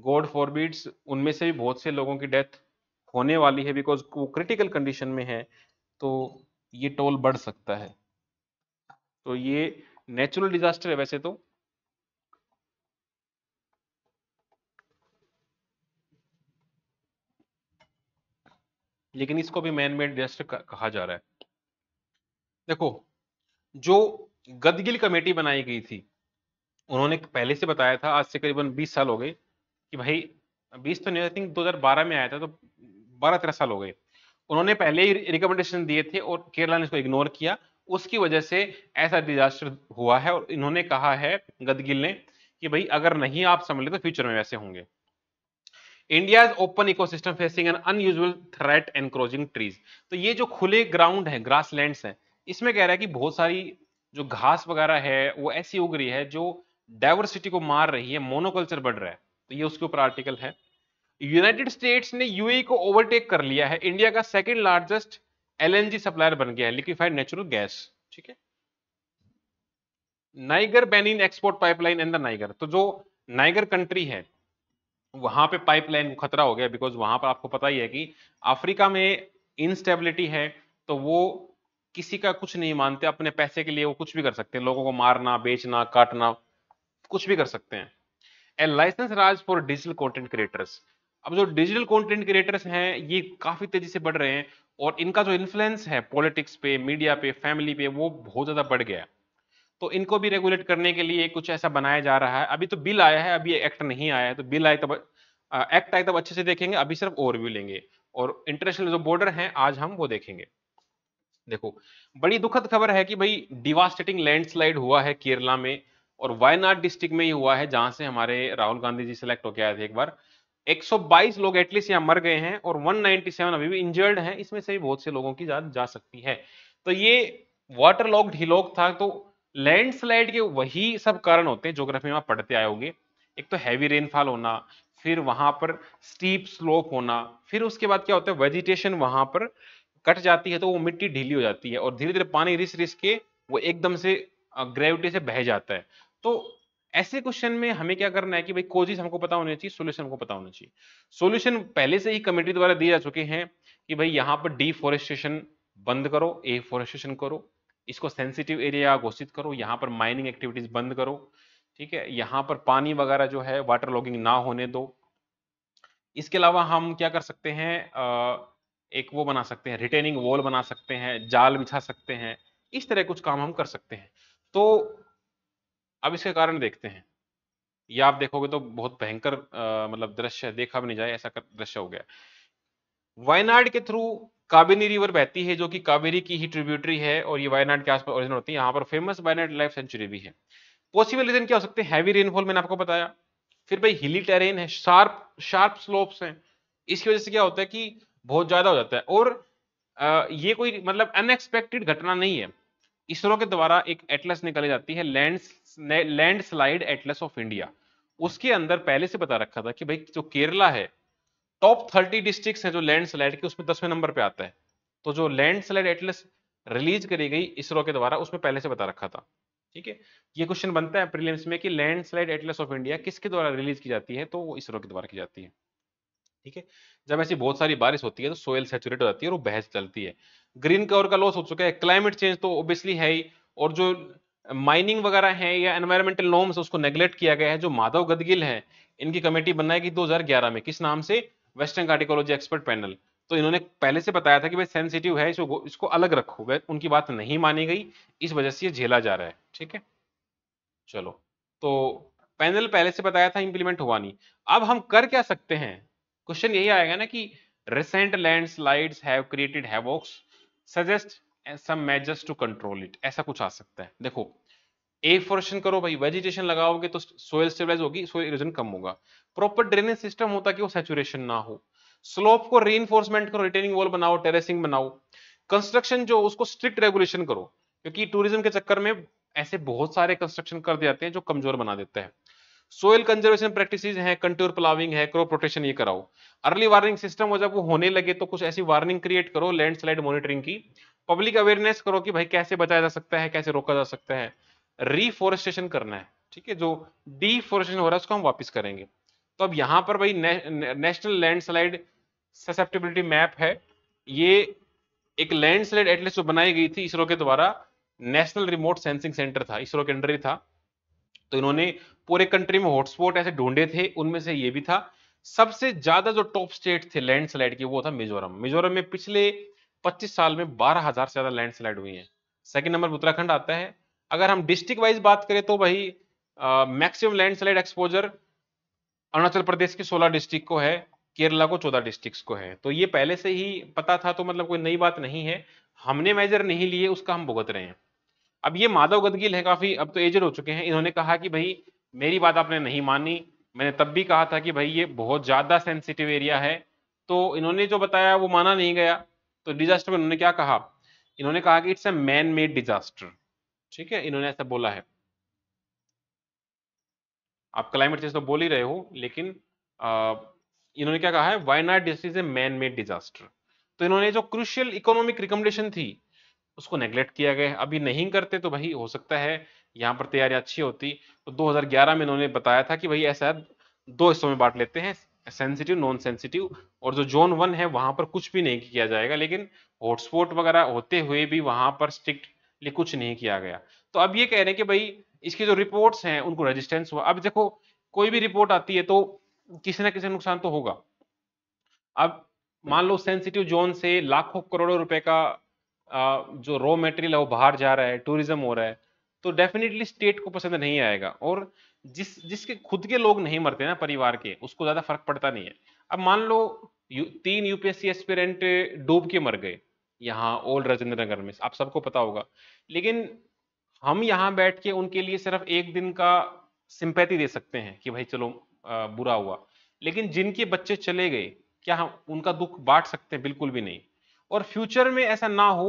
गॉड फॉरबीड्स उनमें से भी बहुत से लोगों की डेथ होने वाली है बिकॉज वो क्रिटिकल कंडीशन में है तो ये टोल बढ़ सकता है तो ये नेचुरल डिजास्टर है वैसे तो लेकिन इसको भी मैन मेड डिजास्टर कहा जा रहा है देखो जो गदगिल कमेटी बनाई गई थी उन्होंने पहले से बताया था आज से करीबन 20 साल हो गए कि भाई 20 तो नहीं आई थिंक 2012 में आया था तो 12 तेरह साल हो गए उन्होंने पहले ही रिकमेंडेशन दिए थे और केरला ने इसको इग्नोर किया उसकी वजह से ऐसा डिजास्टर हुआ है और इन्होंने कहा है गदगिल ने कि भाई अगर नहीं आप संभले तो फ्यूचर में वैसे होंगे India is open ecosystem facing an unusual threat encroaching trees तो ये जो खुले ग्राउंड है ग्रास लैंड है इसमें कह रहा है कि बहुत सारी जो घास वगैरह है वो ऐसी उग रही है जो डाइवर्सिटी को मार रही है मोनोकल्चर बढ़ रहा है तो ये उसके ऊपर आर्टिकल है यूनाइटेड स्टेट्स ने यूएई e को ओवरटेक कर लिया है इंडिया का सेकेंड लार्जेस्ट एलएनजी सप्लायर बन गया है लिक्विफाइड नेचुरल गैस ठीक है Niger Benin export pipeline in the Niger तो जो नाइगर कंट्री है वहां पे पाइपलाइन खतरा हो गया बिकॉज वहां पर आपको पता ही है कि अफ्रीका में इनस्टेबिलिटी है तो वो किसी का कुछ नहीं मानते अपने पैसे के लिए वो कुछ भी कर सकते हैं लोगों को मारना बेचना काटना कुछ भी कर सकते हैं a licence raj for digital content creators अब जो डिजिटल कॉन्टेंट क्रिएटर्स हैं ये काफी तेजी से बढ़ रहे हैं और इनका जो इन्फ्लुएंस है पॉलिटिक्स पे मीडिया पे फैमिली पे वो बहुत ज्यादा बढ़ गया तो इनको भी रेगुलेट करने के लिए कुछ ऐसा बनाया जा रहा है अभी तो बिल आया है अभी एक्ट नहीं आया है तो बिल आए तब एक्ट आए तब अच्छे से देखेंगे अभी सिर्फ ओवरव्यू लेंगे और इंटरनेशनल जो बॉर्डर हैं आज हम वो देखेंगे देखो बड़ी दुखद खबर है कि भाई डिवास्टेटिंग लैंडस्लाइड हुआ है केरला में और वायनाड डिस्ट्रिक्ट में ही हुआ है जहां से हमारे राहुल गांधी जी सिलेक्ट होके आए थे एक बार 122 लोग एटलीस्ट यहाँ मर गए हैं और 197 अभी भी इंजर्ड हैं इसमें से भी बहुत से लोगों की जान जा सकती है तो ये वाटर लॉक हिलोक था तो लैंडस्लाइड के वही सब कारण होते हैं ज्योग्राफी में आप पढ़ते आए होंगे एक तो हैवी रेनफॉल होना फिर वहां पर स्टीप स्लोप होना फिर उसके बाद क्या होता है वेजिटेशन वहां पर कट जाती है तो वो मिट्टी ढीली हो जाती है और धीरे धीरे पानी रिस रिस के वो एकदम से ग्रेविटी से बह जाता है तो ऐसे क्वेश्चन में हमें क्या करना है कि भाई कोजिस हमको पता होने चाहिए सोल्यूशन हमको पता होना चाहिए सोल्यूशन पहले से ही कमेटी द्वारा दिए जा चुके हैं कि भाई यहाँ पर डिफोरेस्टेशन बंद करो एफोरेस्टेशन करो इसको सेंसिटिव एरिया घोषित करो यहाँ पर माइनिंग एक्टिविटीज बंद करो ठीक है यहाँ पर पानी वगैरह जो है वाटर लॉगिंग ना होने दो इसके अलावा हम क्या कर सकते हैं एक वो बना सकते हैं रिटेनिंग वॉल बना सकते हैं जाल बिछा सकते हैं इस तरह कुछ काम हम कर सकते हैं तो अब इसके कारण देखते हैं या आप देखोगे तो बहुत भयंकर मतलब दृश्य देखा भी नहीं जाए ऐसा दृश्य हो गया वायनाड के थ्रू काबिनी रिवर बहती है जो कि कावेरी की ही ट्रिब्यूटरी है और ये वायनाड के आसपास ओरिजिन होती है यहाँ पर फेमस वायनाड लाइफ सेंचुरी भी है पॉसिबल रीजन क्या हो सकते हैं हैवी रेनफॉल मैंने आपको बताया फिर भाई हिली टेरेन है शार्प शार्प स्लोप्स हैं इसकी वजह से क्या होता है कि बहुत ज्यादा हो जाता है और ये कोई मतलब अनएक्सपेक्टेड घटना नहीं है इसरो के द्वारा एक एटलस निकाली जाती है land landslide atlas of India उसके अंदर पहले से बता रखा था कि भाई जो केरला है टॉप थर्टी डिस्ट्रिक्ट है जो लैंड स्लाइड के उसमें दसवें नंबर पे आता है तो जो लैंड स्लाइड एटलस रिलीज करी गई इसरो के द्वारा उसमें पहले से बता रखा था ठीक है ये क्वेश्चन बनता है प्रीलिम्स में कि landslide atlas of India किसके द्वारा रिलीज की जाती है तो वो इसरो के द्वारा की जाती है ठीक है जब ऐसी बहुत सारी बारिश होती है तो सोयल सेचुरेट हो जाती है और बहस चलती है ग्रीन कवर का लॉस हो चुका है क्लाइमेट चेंज तो ओब्वियसली है ही और जो माइनिंग वगैरह है या एनवायरमेंटल नॉर्म्स उसको नेग्लेक्ट किया गया है जो माधव गदगिल है इनकी कमेटी बनाएगी हजार में किस नाम से वेस्टर्न कार्टिकोलॉजी एक्सपर्ट पैनल तो इन्होंने पहले से बताया था कि भाई सेंसिटिव है इसको इसको अलग रखो उनकी बात नहीं मानी गई इस वजह से ये झेला जा रहा है ठीक है चलो तो पैनल पहले से बताया था इंप्लीमेंट हुआ नहीं अब हम कर क्या सकते हैं क्वेश्चन यही आएगा ना कि recent landslides have created havocs suggest some measures to control ऐसा कुछ आ सकता है देखो एफोरेशन करो भाई वेजिटेशन लगाओगे तो सोयल स्टेबलाइज होगी सोयल इरोजन कम होगा प्रॉपर ड्रेनेज सिस्टम होता कि वो सेचुरेशन ना हो स्लोप को री करो रिटेनिंग वॉल बनाओ टेरेसिंग बनाओ कंस्ट्रक्शन जो उसको स्ट्रिक्ट रेगुलेशन करो क्योंकि टूरिज्म के चक्कर में ऐसे बहुत सारे कंस्ट्रक्शन कर दिए जाते हैं जो कमजोर बना देते हैं सोयल कंजर्वेशन प्रैक्टिस है कंट्योर प्लाविंग है क्रॉप रोटेशन ये कराओ अर्ली वार्निंग सिस्टम हो जब वो होने लगे तो कुछ ऐसी वार्निंग क्रिएट करो लैंडस्लाइड मॉनिटरिंग की पब्लिक अवेयरनेस करो कि भाई कैसे बचाया जा सकता है कैसे रोका जा सकता है रिफोरेस्टेशन करना है ठीक है जो डिफोरेस्टेशन हो रहा है उसको हम वापस करेंगे तो अब यहाँ पर भाई ने, ने, नेशनल लैंडस्लाइड ससेप्टेबिलिटी मैप है ये एक लैंडस्लाइड एटलेस जो बनाई गई थी इसरो के द्वारा नेशनल रिमोट सेंसिंग सेंटर था इसरो के अंडर ही था तो इन्होंने पूरे कंट्री में हॉटस्पॉट ऐसे ढूंढे थे उनमें से ये भी था सबसे ज्यादा जो टॉप स्टेट थे लैंडस्लाइड की वो था मिजोरम मिजोरम में पिछले 25 साल में 12000 से ज्यादा लैंडस्लाइड हुई है सेकंड नंबर उत्तराखंड आता है अगर हम डिस्ट्रिक्ट वाइज बात करें तो भाई maximum landslide exposure Arunachal Pradesh के 16 डिस्ट्रिक्ट को है केरला को 14 डिस्ट्रिक्ट को है तो ये पहले से ही पता था तो मतलब कोई नई बात नहीं है हमने मेजर नहीं लिए उसका हम भुगत रहे हैं अब ये माधव गदगिल है काफी अब तो एजड हो चुके हैं इन्होंने कहा कि भाई मेरी बात आपने नहीं मानी मैंने तब भी कहा था कि भाई ये बहुत ज्यादा सेंसिटिव एरिया है तो इन्होंने जो बताया वो माना नहीं गया तो डिजास्टर में इन्होंने क्या कहा इन्होंने कहा कि it's a man made disaster ठीक है इन्होंने ऐसा बोला है आप क्लाइमेट चेंज तो बोल ही रहे हो लेकिन आ, इन्होंने क्या कहा है Wayanad district is a man made disaster तो इन्होंने जो क्रुशियल इकोनॉमिक रिकमेंडेशन थी उसको नेग्लेक्ट किया गया अभी नहीं करते तो भाई हो सकता है यहाँ पर तैयारी अच्छी होती तो 2011 में इन्होंने बताया था कि भाई ऐसा दो हिस्सों में बांट लेते हैं सेंसिटिव नॉन सेंसिटिव और जो जोन वन है वहां पर कुछ भी नहीं किया जाएगा लेकिन हॉटस्पॉट वगैरह होते हुए भी वहां पर स्ट्रिक्टली कुछ नहीं किया गया तो अब ये कह रहे हैं कि भाई इसकी जो रिपोर्ट्स हैं उनको रजिस्टेंस हुआ अब देखो कोई भी रिपोर्ट आती है तो किसी ना किसी नुकसान तो होगा अब मान लो सेंसिटिव जोन से लाखों करोड़ों रुपए का जो रॉ मटेरियल है वो बाहर जा रहा है टूरिज्म हो रहा है तो डेफिनेटली स्टेट को पसंद नहीं आएगा और जिस जिसके खुद के लोग नहीं मरते ना परिवार के उसको ज़्यादा फर्क पड़ता नहीं है अब मान लो यु, तीन यूपीएससी एस्पिरेंट डूब के मर गए यहाँ ओल्ड राजेंद्र नगर में आप सबको पता होगा लेकिन हम यहाँ बैठ के उनके लिए सिर्फ एक दिन का सिंपैथि दे सकते हैं कि भाई चलो आ, बुरा हुआ लेकिन जिनके बच्चे चले गए क्या हम उनका दुख बांट सकते हैं बिल्कुल भी नहीं और फ्यूचर में ऐसा ना हो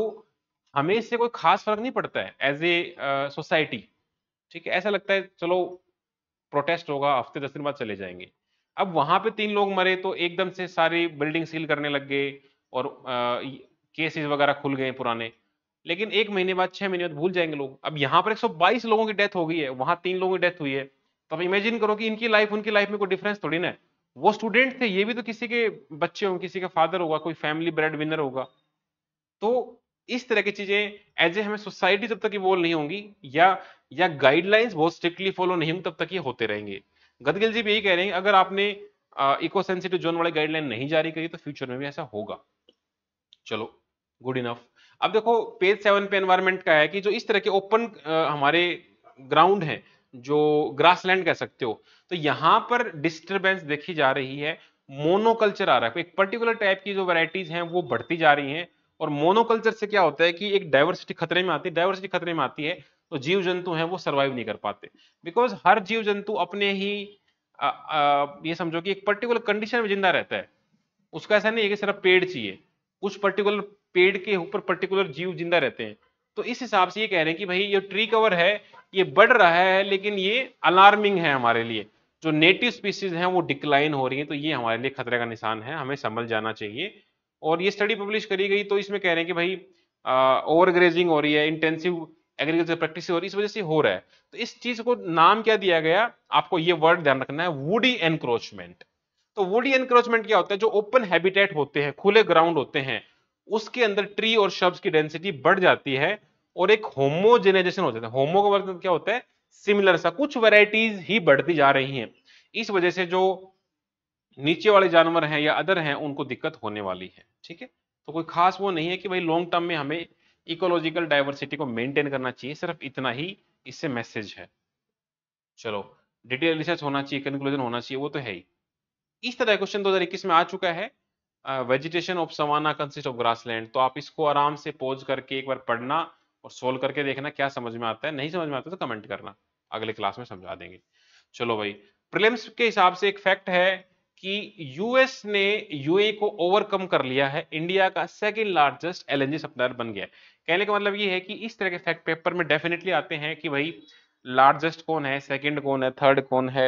हमें इससे कोई खास फर्क नहीं पड़ता है एज ए सोसाइटी ठीक है ऐसा लगता है चलो प्रोटेस्ट होगा हफ्ते दस दिन बाद चले जाएंगे अब वहां पे तीन लोग मरे तो एकदम से सारी बिल्डिंग सील करने लग गए और केसेस uh, वगैरह खुल गए पुराने लेकिन एक महीने बाद छह महीने बाद भूल जाएंगे लोग अब यहाँ पर 122 लोगों की डेथ हो गई है वहां तीन लोगों की डेथ हुई है तो अब इमेजिन करो कि इनकी लाइफ उनकी लाइफ में कोई डिफरेंस थोड़ी ना है वो स्टूडेंट थे ये भी तो किसी के बच्चे होंगे किसी का फादर होगा कोई फैमिली ब्रेड विनर होगा तो इस तरह की चीजें एज ए हमें सोसाइटी जब तक इवोल्व नहीं होंगी या या गाइडलाइंस बहुत स्ट्रिक्टली फॉलो नहीं होंगी तब तक ये होते रहेंगे गदगिल जी भी यही कह रहे हैं अगर आपने इको सेंसिटिव जोन वाली गाइडलाइन नहीं जारी करी तो फ्यूचर में भी ऐसा होगा चलो गुड इनफ अब देखो पेज सेवन पे एनवायरमेंट का है कि जो इस तरह के ओपन हमारे ग्राउंड हैं जो ग्रासलैंड कह सकते हो तो यहां पर डिस्टरबेंस देखी जा रही है मोनोकल्चर आ रहा है एक पर्टिकुलर टाइप की जो वैरायटीज हैं वो बढ़ती जा रही हैं और मोनोकल्चर से क्या होता है कि एक डाइवर्सिटी खतरे में आती है डाइवर्सिटी खतरे में आती है तो जीव जंतु हैं वो सर्वाइव नहीं कर पाते बिकॉज हर जीव जंतु अपने ही आ, आ, ये समझो कि एक पर्टिकुलर कंडीशन में जिंदा रहता है उसका ऐसा नहीं है कि सिर्फ पेड़ चाहिए कुछ पर्टिकुलर पेड़ के ऊपर पर्टिकुलर जीव जिंदा रहते हैं तो इस हिसाब से ये कह रहे हैं कि भाई ये ट्री कवर है ये बढ़ रहा है लेकिन ये अलार्मिंग है हमारे लिए जो नेटिव स्पीसीज हैं वो डिक्लाइन हो रही हैं तो ये हमारे लिए खतरे का निशान है हमें संभल जाना चाहिए और ये स्टडी पब्लिश करी गई तो इसमें कह रहे हैं कि भाई ओवर ग्रेजिंग हो रही है इंटेंसिव एग्रीकल्चर प्रैक्टिस हो रही है इस वजह से हो रहा है तो इस चीज को नाम क्या दिया गया आपको ये वर्ड ध्यान रखना है वुडी एनक्रोचमेंट तो वुडी एनक्रोचमेंट क्या होता है जो ओपन हैबिटेट होते हैं खुले ग्राउंड होते हैं उसके अंदर ट्री और शब्द की डेंसिटी बढ़ जाती है और एक होमोजेनाइजेशन हो जाता है होमो का मतलब क्या होता है सिमिलर सा कुछ वेराइटीज ही बढ़ती जा रही हैं इस वजह से जो नीचे वाले जानवर हैं या अदर हैं उनको दिक्कत होने वाली है ठीक है तो कोई खास वो नहीं है कि भाई लॉन्ग टर्म में हमें इकोलॉजिकल डाइवर्सिटी को मेंटेन करना चाहिए सिर्फ इतना ही इससे मैसेज है चलो डिटेल रिसर्च होना चाहिए कंक्लूजन होना चाहिए वो तो है ही इस तरह क्वेश्चन दो में आ चुका है vegetation of savanna consist of grassland तो आप इसको आराम से पोज करके एक बार पढ़ना और सोल्व करके देखना क्या समझ में आता है नहीं समझ में आता तो कमेंट करना अगले क्लास में समझा देंगे चलो भाई प्रिलिम्स के हिसाब से एक फैक्ट है कि यूएस ने यूए को ओवरकम कर लिया है इंडिया का सेकेंड लार्जेस्ट एलएनजी सप्लायर बन गया कहने का मतलब ये है कि इस तरह के फैक्ट पेपर में डेफिनेटली आते हैं कि भाई लार्जेस्ट कौन है सेकेंड कौन है थर्ड कौन है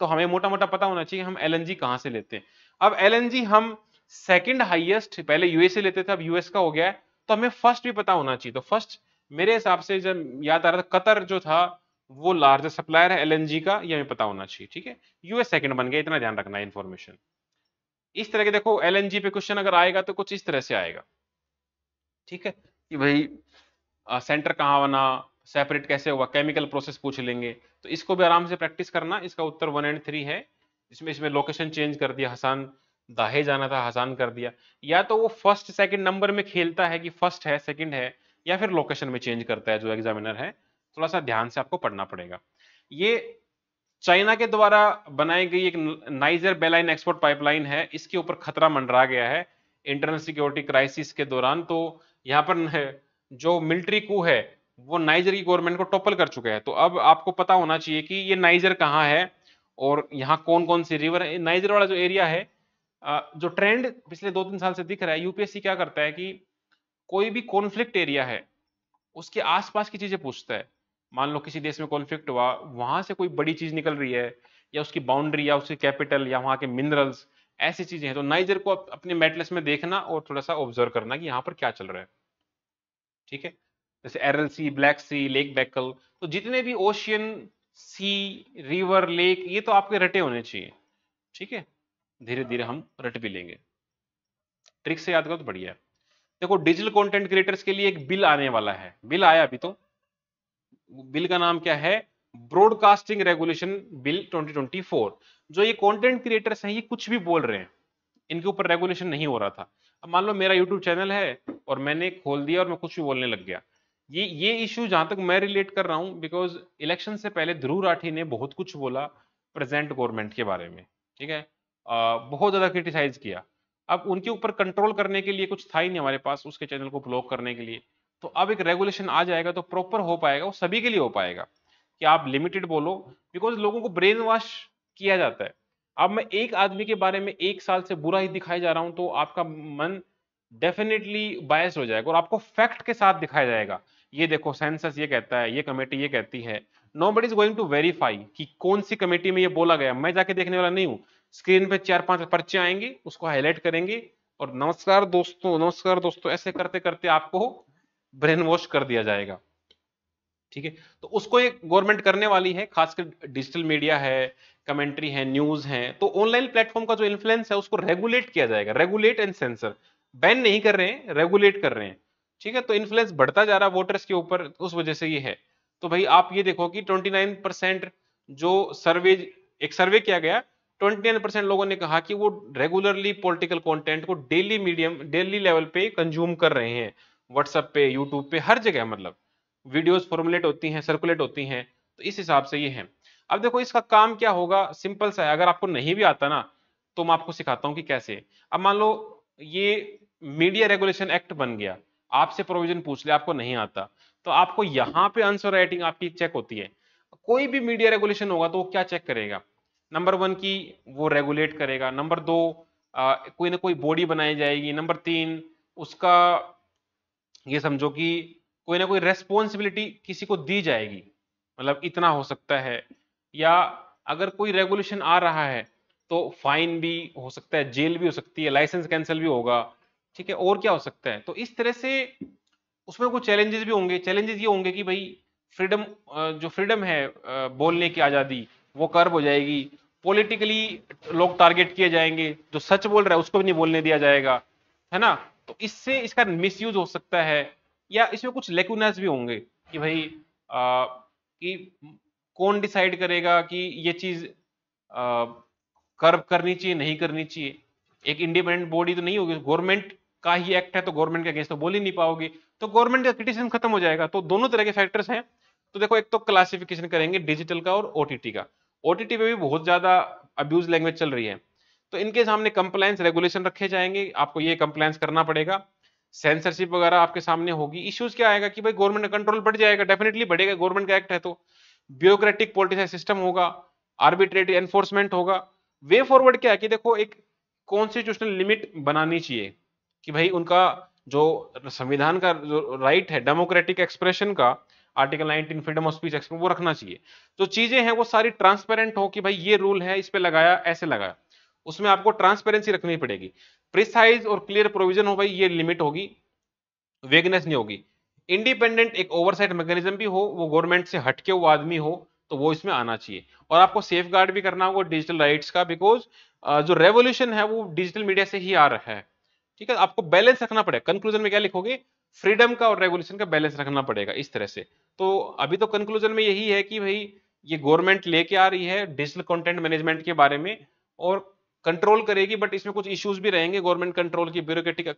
तो हमें मोटा मोटा पता होना चाहिए हम एलएनजी कहां से लेते हैं अब एल हम सेकेंड हाइएस्ट पहले यूए से लेते थे अब यूएस का हो गया है तो हमें फर्स्ट भी पता होना चाहिए तो फर्स्ट मेरे हिसाब से जब याद आ रहा था कतर जो था वो लार्जेस्ट सप्लायर है एलएनजी का ये हमें पता होना चाहिए ठीक है यूएस सेकंड बन गया इतना ध्यान रखना है इन्फॉर्मेशन इस तरह के देखो एलएनजी पे क्वेश्चन अगर आएगा तो कुछ इस तरह से आएगा ठीक है कि भाई आ, सेंटर कहाँ बना सेपरेट कैसे हुआ केमिकल प्रोसेस पूछ लेंगे तो इसको भी आराम से प्रैक्टिस करना इसका उत्तर वन एंड थ्री है इसमें इसमें लोकेशन चेंज कर दिया हसन दाहे जाना था हसान कर दिया या तो वो फर्स्ट सेकंड नंबर में खेलता है कि फर्स्ट है सेकंड है या फिर लोकेशन में चेंज करता है जो एग्जामिनर है थोड़ा सा ध्यान से आपको पढ़ना पड़ेगा ये चाइना के द्वारा बनाई गई एक नाइजर बेलाइन एक्सपोर्ट पाइपलाइन है इसके ऊपर खतरा मंडरा गया है इंटरनल सिक्योरिटी क्राइसिस के दौरान तो यहाँ पर जो मिलिट्री कू है वो नाइजर की गवर्नमेंट को टोपल कर चुके हैं तो अब आपको पता होना चाहिए कि ये नाइजर कहाँ है और यहाँ कौन कौन सी रिवर है नाइजर वाला जो एरिया है जो ट्रेंड पिछले दो तीन साल से दिख रहा है यूपीएससी क्या करता है कि कोई भी कॉन्फ्लिक्ट एरिया है उसके आसपास की चीजें पूछता है मान लो किसी देश में कॉन्फ्लिक्ट हुआ वहां से कोई बड़ी चीज निकल रही है या उसकी बाउंड्री या उसकी कैपिटल या वहां के मिनरल्स ऐसी चीजें हैं तो नाइजर को अपने मेटलिस्ट में देखना और थोड़ा सा ऑब्जर्व करना कि यहाँ पर क्या चल रहा है ठीक है जैसे Aral Sea Black Sea Lake Baikal तो जितने भी ओशियन सी रिवर लेक ये तो आपके रटे होने चाहिए ठीक है धीरे धीरे हम रट भी लेंगे ट्रिक से याद करो तो बढ़िया है देखो डिजिटल कंटेंट क्रिएटर्स के लिए एक बिल आने वाला है बिल आया अभी तो बिल का नाम क्या है ब्रॉडकास्टिंग रेगुलेशन बिल 2024 जो ये कंटेंट क्रिएटर्स हैं ये कुछ भी बोल रहे हैं इनके ऊपर रेगुलेशन नहीं हो रहा था अब मान लो मेरा यूट्यूब चैनल है और मैंने खोल दिया और मैं कुछ भी बोलने लग गया ये ये इशू जहां तक मैं रिलेट कर रहा हूँ बिकॉज इलेक्शन से पहले ध्रुव राठी ने बहुत कुछ बोला प्रेजेंट गवर्नमेंट के बारे में ठीक है बहुत ज़्यादा क्रिटिसाइज किया अब उनके ऊपर कंट्रोल करने के लिए कुछ था ही नहीं हमारे पास उसके चैनल को ब्लॉक करने के लिए तो अब एक रेगुलेशन आ जाएगा तो प्रॉपर हो पाएगा वो सभी के लिए हो पाएगा कि आप लिमिटेड बोलो बिकॉज लोगों को ब्रेन वॉश किया जाता है अब मैं एक आदमी के बारे में एक साल से बुरा ही दिखाई जा रहा हूं तो आपका मन डेफिनेटली बायस हो जाएगा और आपको फैक्ट के साथ दिखाया जाएगा ये देखो सेंसस ये कहता है ये कमेटी ये कहती है nobody is going to verify कि कौन सी कमेटी में ये बोला गया मैं जाके देखने वाला नहीं हूँ स्क्रीन पे चार पांच पर्चे आएंगे उसको हाईलाइट करेंगे और नमस्कार दोस्तों नमस्कार दोस्तों ऐसे करते करते आपको ब्रेन वॉश कर दिया जाएगा ठीक है तो उसको एक गवर्नमेंट करने वाली है खासकर डिजिटल मीडिया है कमेंट्री है न्यूज है तो ऑनलाइन प्लेटफॉर्म का जो इन्फ्लुएंस है उसको रेगुलेट किया जाएगा रेगुलेट एंड सेंसर बैन नहीं कर रहे हैं रेगुलेट कर रहे हैं ठीक है तो इन्फ्लुएंस बढ़ता जा रहा है वोटर्स के ऊपर उस वजह से ये है तो भाई आप ये देखो कि 29 परसेंट जो सर्वे एक सर्वे किया गया 29 परसेंट लोगों ने कहा कि वो रेगुलरली पॉलिटिकल कंटेंट को डेली मीडियम डेली लेवल पे कंज्यूम कर रहे हैं व्हाट्सएप पे यूट्यूब पे हर जगह मतलब वीडियोस फॉर्मुलेट होती हैं सर्कुलेट होती हैं तो इस हिसाब से ये है अब देखो इसका काम क्या होगा सिंपल सा है अगर आपको नहीं भी आता ना तो मैं आपको सिखाता हूँ कि कैसे अब मान लो ये मीडिया रेगुलेशन एक्ट बन गया आपसे प्रोविजन पूछ ले आपको नहीं आता तो आपको यहाँ पे आंसर राइटिंग आपकी चेक होती है कोई भी मीडिया रेगुलेशन होगा तो वो क्या चेक करेगा नंबर वन की वो रेगुलेट करेगा नंबर दो आ, कोई ना कोई बॉडी बनाई जाएगी नंबर तीन उसका ये समझो कि कोई ना कोई रेस्पॉन्सिबिलिटी किसी को दी जाएगी मतलब इतना हो सकता है या अगर कोई रेगुलेशन आ रहा है तो फाइन भी हो सकता है जेल भी हो सकती है लाइसेंस कैंसिल भी होगा ठीक है और क्या हो सकता है तो इस तरह से उसमें कुछ चैलेंजेस भी होंगे चैलेंजेस ये होंगे कि भाई फ्रीडम जो फ्रीडम है बोलने की आज़ादी वो कर्व हो जाएगी पॉलिटिकली लोग टारगेट किए जाएंगे जो सच बोल रहा है उसको भी नहीं बोलने दिया जाएगा है ना तो इससे इसका मिसयूज हो सकता है या इसमें कुछ लेकुनाज भी होंगे कि भाई आ, कि कौन डिसाइड करेगा कि ये चीज़ कर्व करनी चाहिए नहीं करनी चाहिए एक इंडिपेंडेंट बॉडी तो नहीं होगी गवर्नमेंट का ही एक्ट है तो गवर्नमेंट के अगेंस्ट तो बोल ही नहीं पाओगे तो गवर्नमेंट का क्रिटिसिज्म खत्म हो जाएगा तो दोनों तरह के फैक्टर्स हैं तो देखो एक तो क्लासिफिकेशन करेंगे डिजिटल का और ओटीटी का ओटीटी पे भी बहुत ज्यादा अब्यूज लैंग्वेज चल रही है तो इनके सामने कंप्लायंस रेगुलेशन रखे जाएंगे आपको ये कंप्लायंस करना पड़ेगा सेंसरशिप वगैरह आपके सामने होगी इश्यूज क्या आएगा कि भाई गवर्नमेंट का कंट्रोल बढ़ जाएगा डेफिनेटली बढ़ेगा गवर्नमेंट का एक्ट है तो ब्यूरोक्रेटिक पोलिटिसाइज सिस्टम होगा आर्बिट्रेटरी एनफोर्समेंट होगा वे फॉरवर्ड क्या है कि देखो एक कॉन्स्टिट्यूशनल लिमिट बनानी चाहिए कि भाई उनका जो संविधान का जो राइट है डेमोक्रेटिक एक्सप्रेशन का article 19 freedom of speech express वो रखना चाहिए जो चीजें हैं वो सारी ट्रांसपेरेंट हो कि भाई ये रूल है इस पर लगाया ऐसे लगाया उसमें आपको ट्रांसपेरेंसी रखनी पड़ेगी प्रिसाइज और क्लियर प्रोविजन हो भाई ये लिमिट होगी वेगनेस नहीं होगी इंडिपेंडेंट एक ओवरसाइट मैकेनिज्म भी हो वो गवर्नमेंट से हटके वो आदमी हो तो वो इसमें आना चाहिए और आपको सेफ भी करना होगा डिजिटल राइट्स का बिकॉज जो रेवोल्यूशन है वो डिजिटल मीडिया से ही आ रहा है ठीक है आपको बैलेंस रखना पड़ेगा कंक्लूजन में क्या लिखोगे फ्रीडम का और रेगुलेशन का बैलेंस रखना पड़ेगा इस तरह से तो अभी तो कंक्लूजन में यही है कि भाई ये गवर्नमेंट लेके आ रही है डिजिटल कंटेंट मैनेजमेंट के बारे में और कंट्रोल करेगी बट इसमें कुछ इश्यूज भी रहेंगे गवर्नमेंट कंट्रोल की ब्यूरोक्रेटिक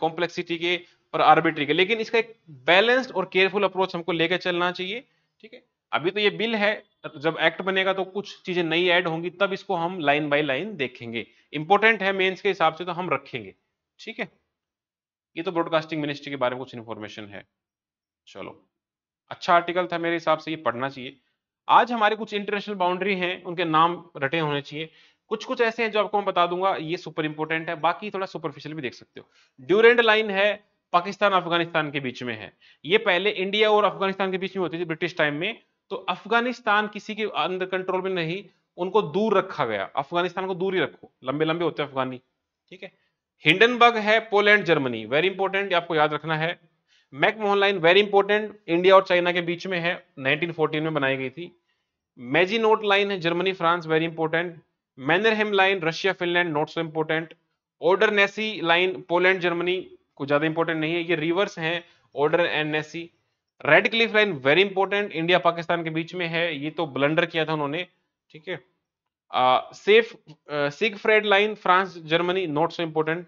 कॉम्प्लेक्सिटी के और आर्बिट्री के लेकिन इसका एक बैलेंस्ड और केयरफुल अप्रोच हमको लेकर चलना चाहिए ठीक है अभी तो ये बिल है जब एक्ट बनेगा तो कुछ चीजें नई ऐड होंगी तब इसको हम लाइन बाय लाइन देखेंगे इंपॉर्टेंट है मेंस के हिसाब से तो हम रखेंगे ठीक है ये तो ब्रॉडकास्टिंग मिनिस्ट्री के बारे में कुछ इन्फॉर्मेशन है चलो अच्छा आर्टिकल था मेरे हिसाब से ये पढ़ना चाहिए आज हमारे कुछ इंटरनेशनल बाउंड्री हैं उनके नाम रटे होने चाहिए कुछ कुछ ऐसे हैं जो आपको मैं बता दूंगा ये सुपर इंपॉर्टेंट है बाकी थोड़ा सुपरफिशियल भी देख सकते हो ड्यूरेंड लाइन है पाकिस्तान अफगानिस्तान के बीच में है ये पहले इंडिया और अफगानिस्तान के बीच में होती थी ब्रिटिश टाइम में तो अफगानिस्तान किसी के अंदर कंट्रोल में नहीं उनको दूर रखा गया अफगानिस्तान को दूर ही रखो लंबे लंबे होते हैं अफगानी ठीक है हिंडनबर्ग है पोलैंड जर्मनी वेरी इंपॉर्टेंट आपको याद रखना है McMahon line very important India और चाइना के बीच में है 1914 में बनाई गई थी मेजी नोट लाइन है Germany France very important Mannerheim line Russia Finland not so important Oder Neisse line Poland Germany को ज्यादा इंपॉर्टेंट नहीं है ये रिवर्स है Oder and Neisse Radcliffe line very important India Pakistan के बीच में है ये तो ब्लंडर किया था उन्होंने ठीक है Siegfried line France Germany not so important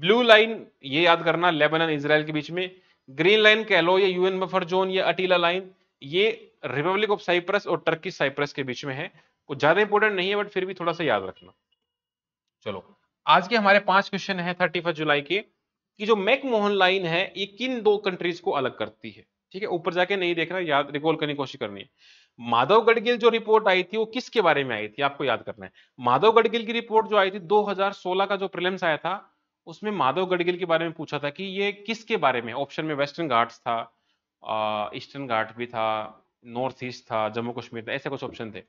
blue line ये याद करना लेबनान इसराइल के बीच में ग्रीन लाइन कह लो या यूएन बफर जोन या अटीला लाइन ये रिपब्लिक ऑफ साइप्रस और टर्की साइप्रस के बीच में है कुछ ज्यादा इंपोर्टेंट नहीं है बट फिर भी थोड़ा सा याद रखना चलो आज के हमारे पांच क्वेश्चन है थर्टी जुलाई के कि जो मैकमोहन लाइन है ये किन दो कंट्रीज को अलग करती है ठीक है ऊपर जाके नहीं देखना याद रिकॉल करने की कोशिश करनी है माधव गडगिल जो रिपोर्ट आई थी वो किसके बारे में आई थी आपको याद करना है माधव गडगिल की रिपोर्ट जो आई थी 2016 का जो प्रिलिम्स आया था उसमें माधव गडगिल के बारे में पूछा था कि ये किसके बारे में ऑप्शन में वेस्टर्न घाट्स था ईस्टर्न घाट भी था नॉर्थ ईस्ट था जम्मू कश्मीर था ऐसे कुछ ऑप्शन थे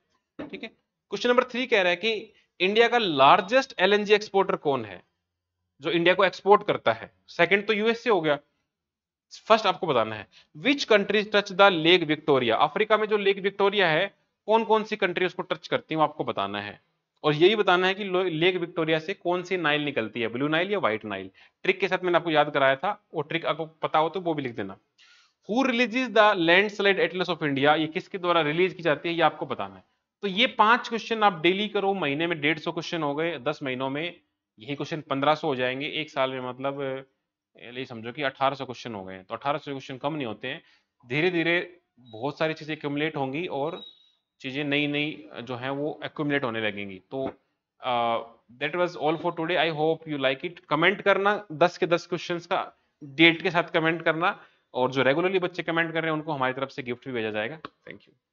ठीक है क्वेश्चन नंबर थ्री कह रहा है कि इंडिया का लार्जेस्ट एलएनजी एक्सपोर्टर कौन है जो इंडिया को एक्सपोर्ट करता है सेकंड तो यूएसए हो गया फर्स्ट आपको बताना है which countries touch the lake Victoria Africa में जो लेक विक्टोरिया है कौन कौन सी कंट्री उसको टच करती है आपको बताना है और यही बताना है कि लेक विक्टोरिया से कौन सी नाइल निकलती है ब्लू नाइल या व्हाइट नाइल ट्रिक के साथ मैंने आपको याद कराया था और ट्रिक आपको पता हो तो वो भी लिख देना who releases the landslide atlas of India ये किसके द्वारा रिलीज की जाती है ये आपको बताना है तो ये पांच क्वेश्चन आप डेली करो महीने में डेढ़ सौ क्वेश्चन हो गए दस महीनों में यही क्वेश्चन पंद्रह सौ हो जाएंगे एक साल में मतलब ये समझो कि 1800 क्वेश्चन हो गए हैं तो 1800 क्वेश्चन कम नहीं होते हैं धीरे धीरे बहुत सारी चीज़ें एक्यूमलेट होंगी और चीज़ें नई नई जो हैं वो एक्यूमलेट होने लगेंगी तो that was all for today I hope you like it comment करना दस के दस क्वेश्चन का डेट के साथ कमेंट करना और जो रेगुलरली बच्चे कमेंट कर रहे हैं उनको हमारी तरफ से गिफ्ट भी भेजा जाएगा थैंक यू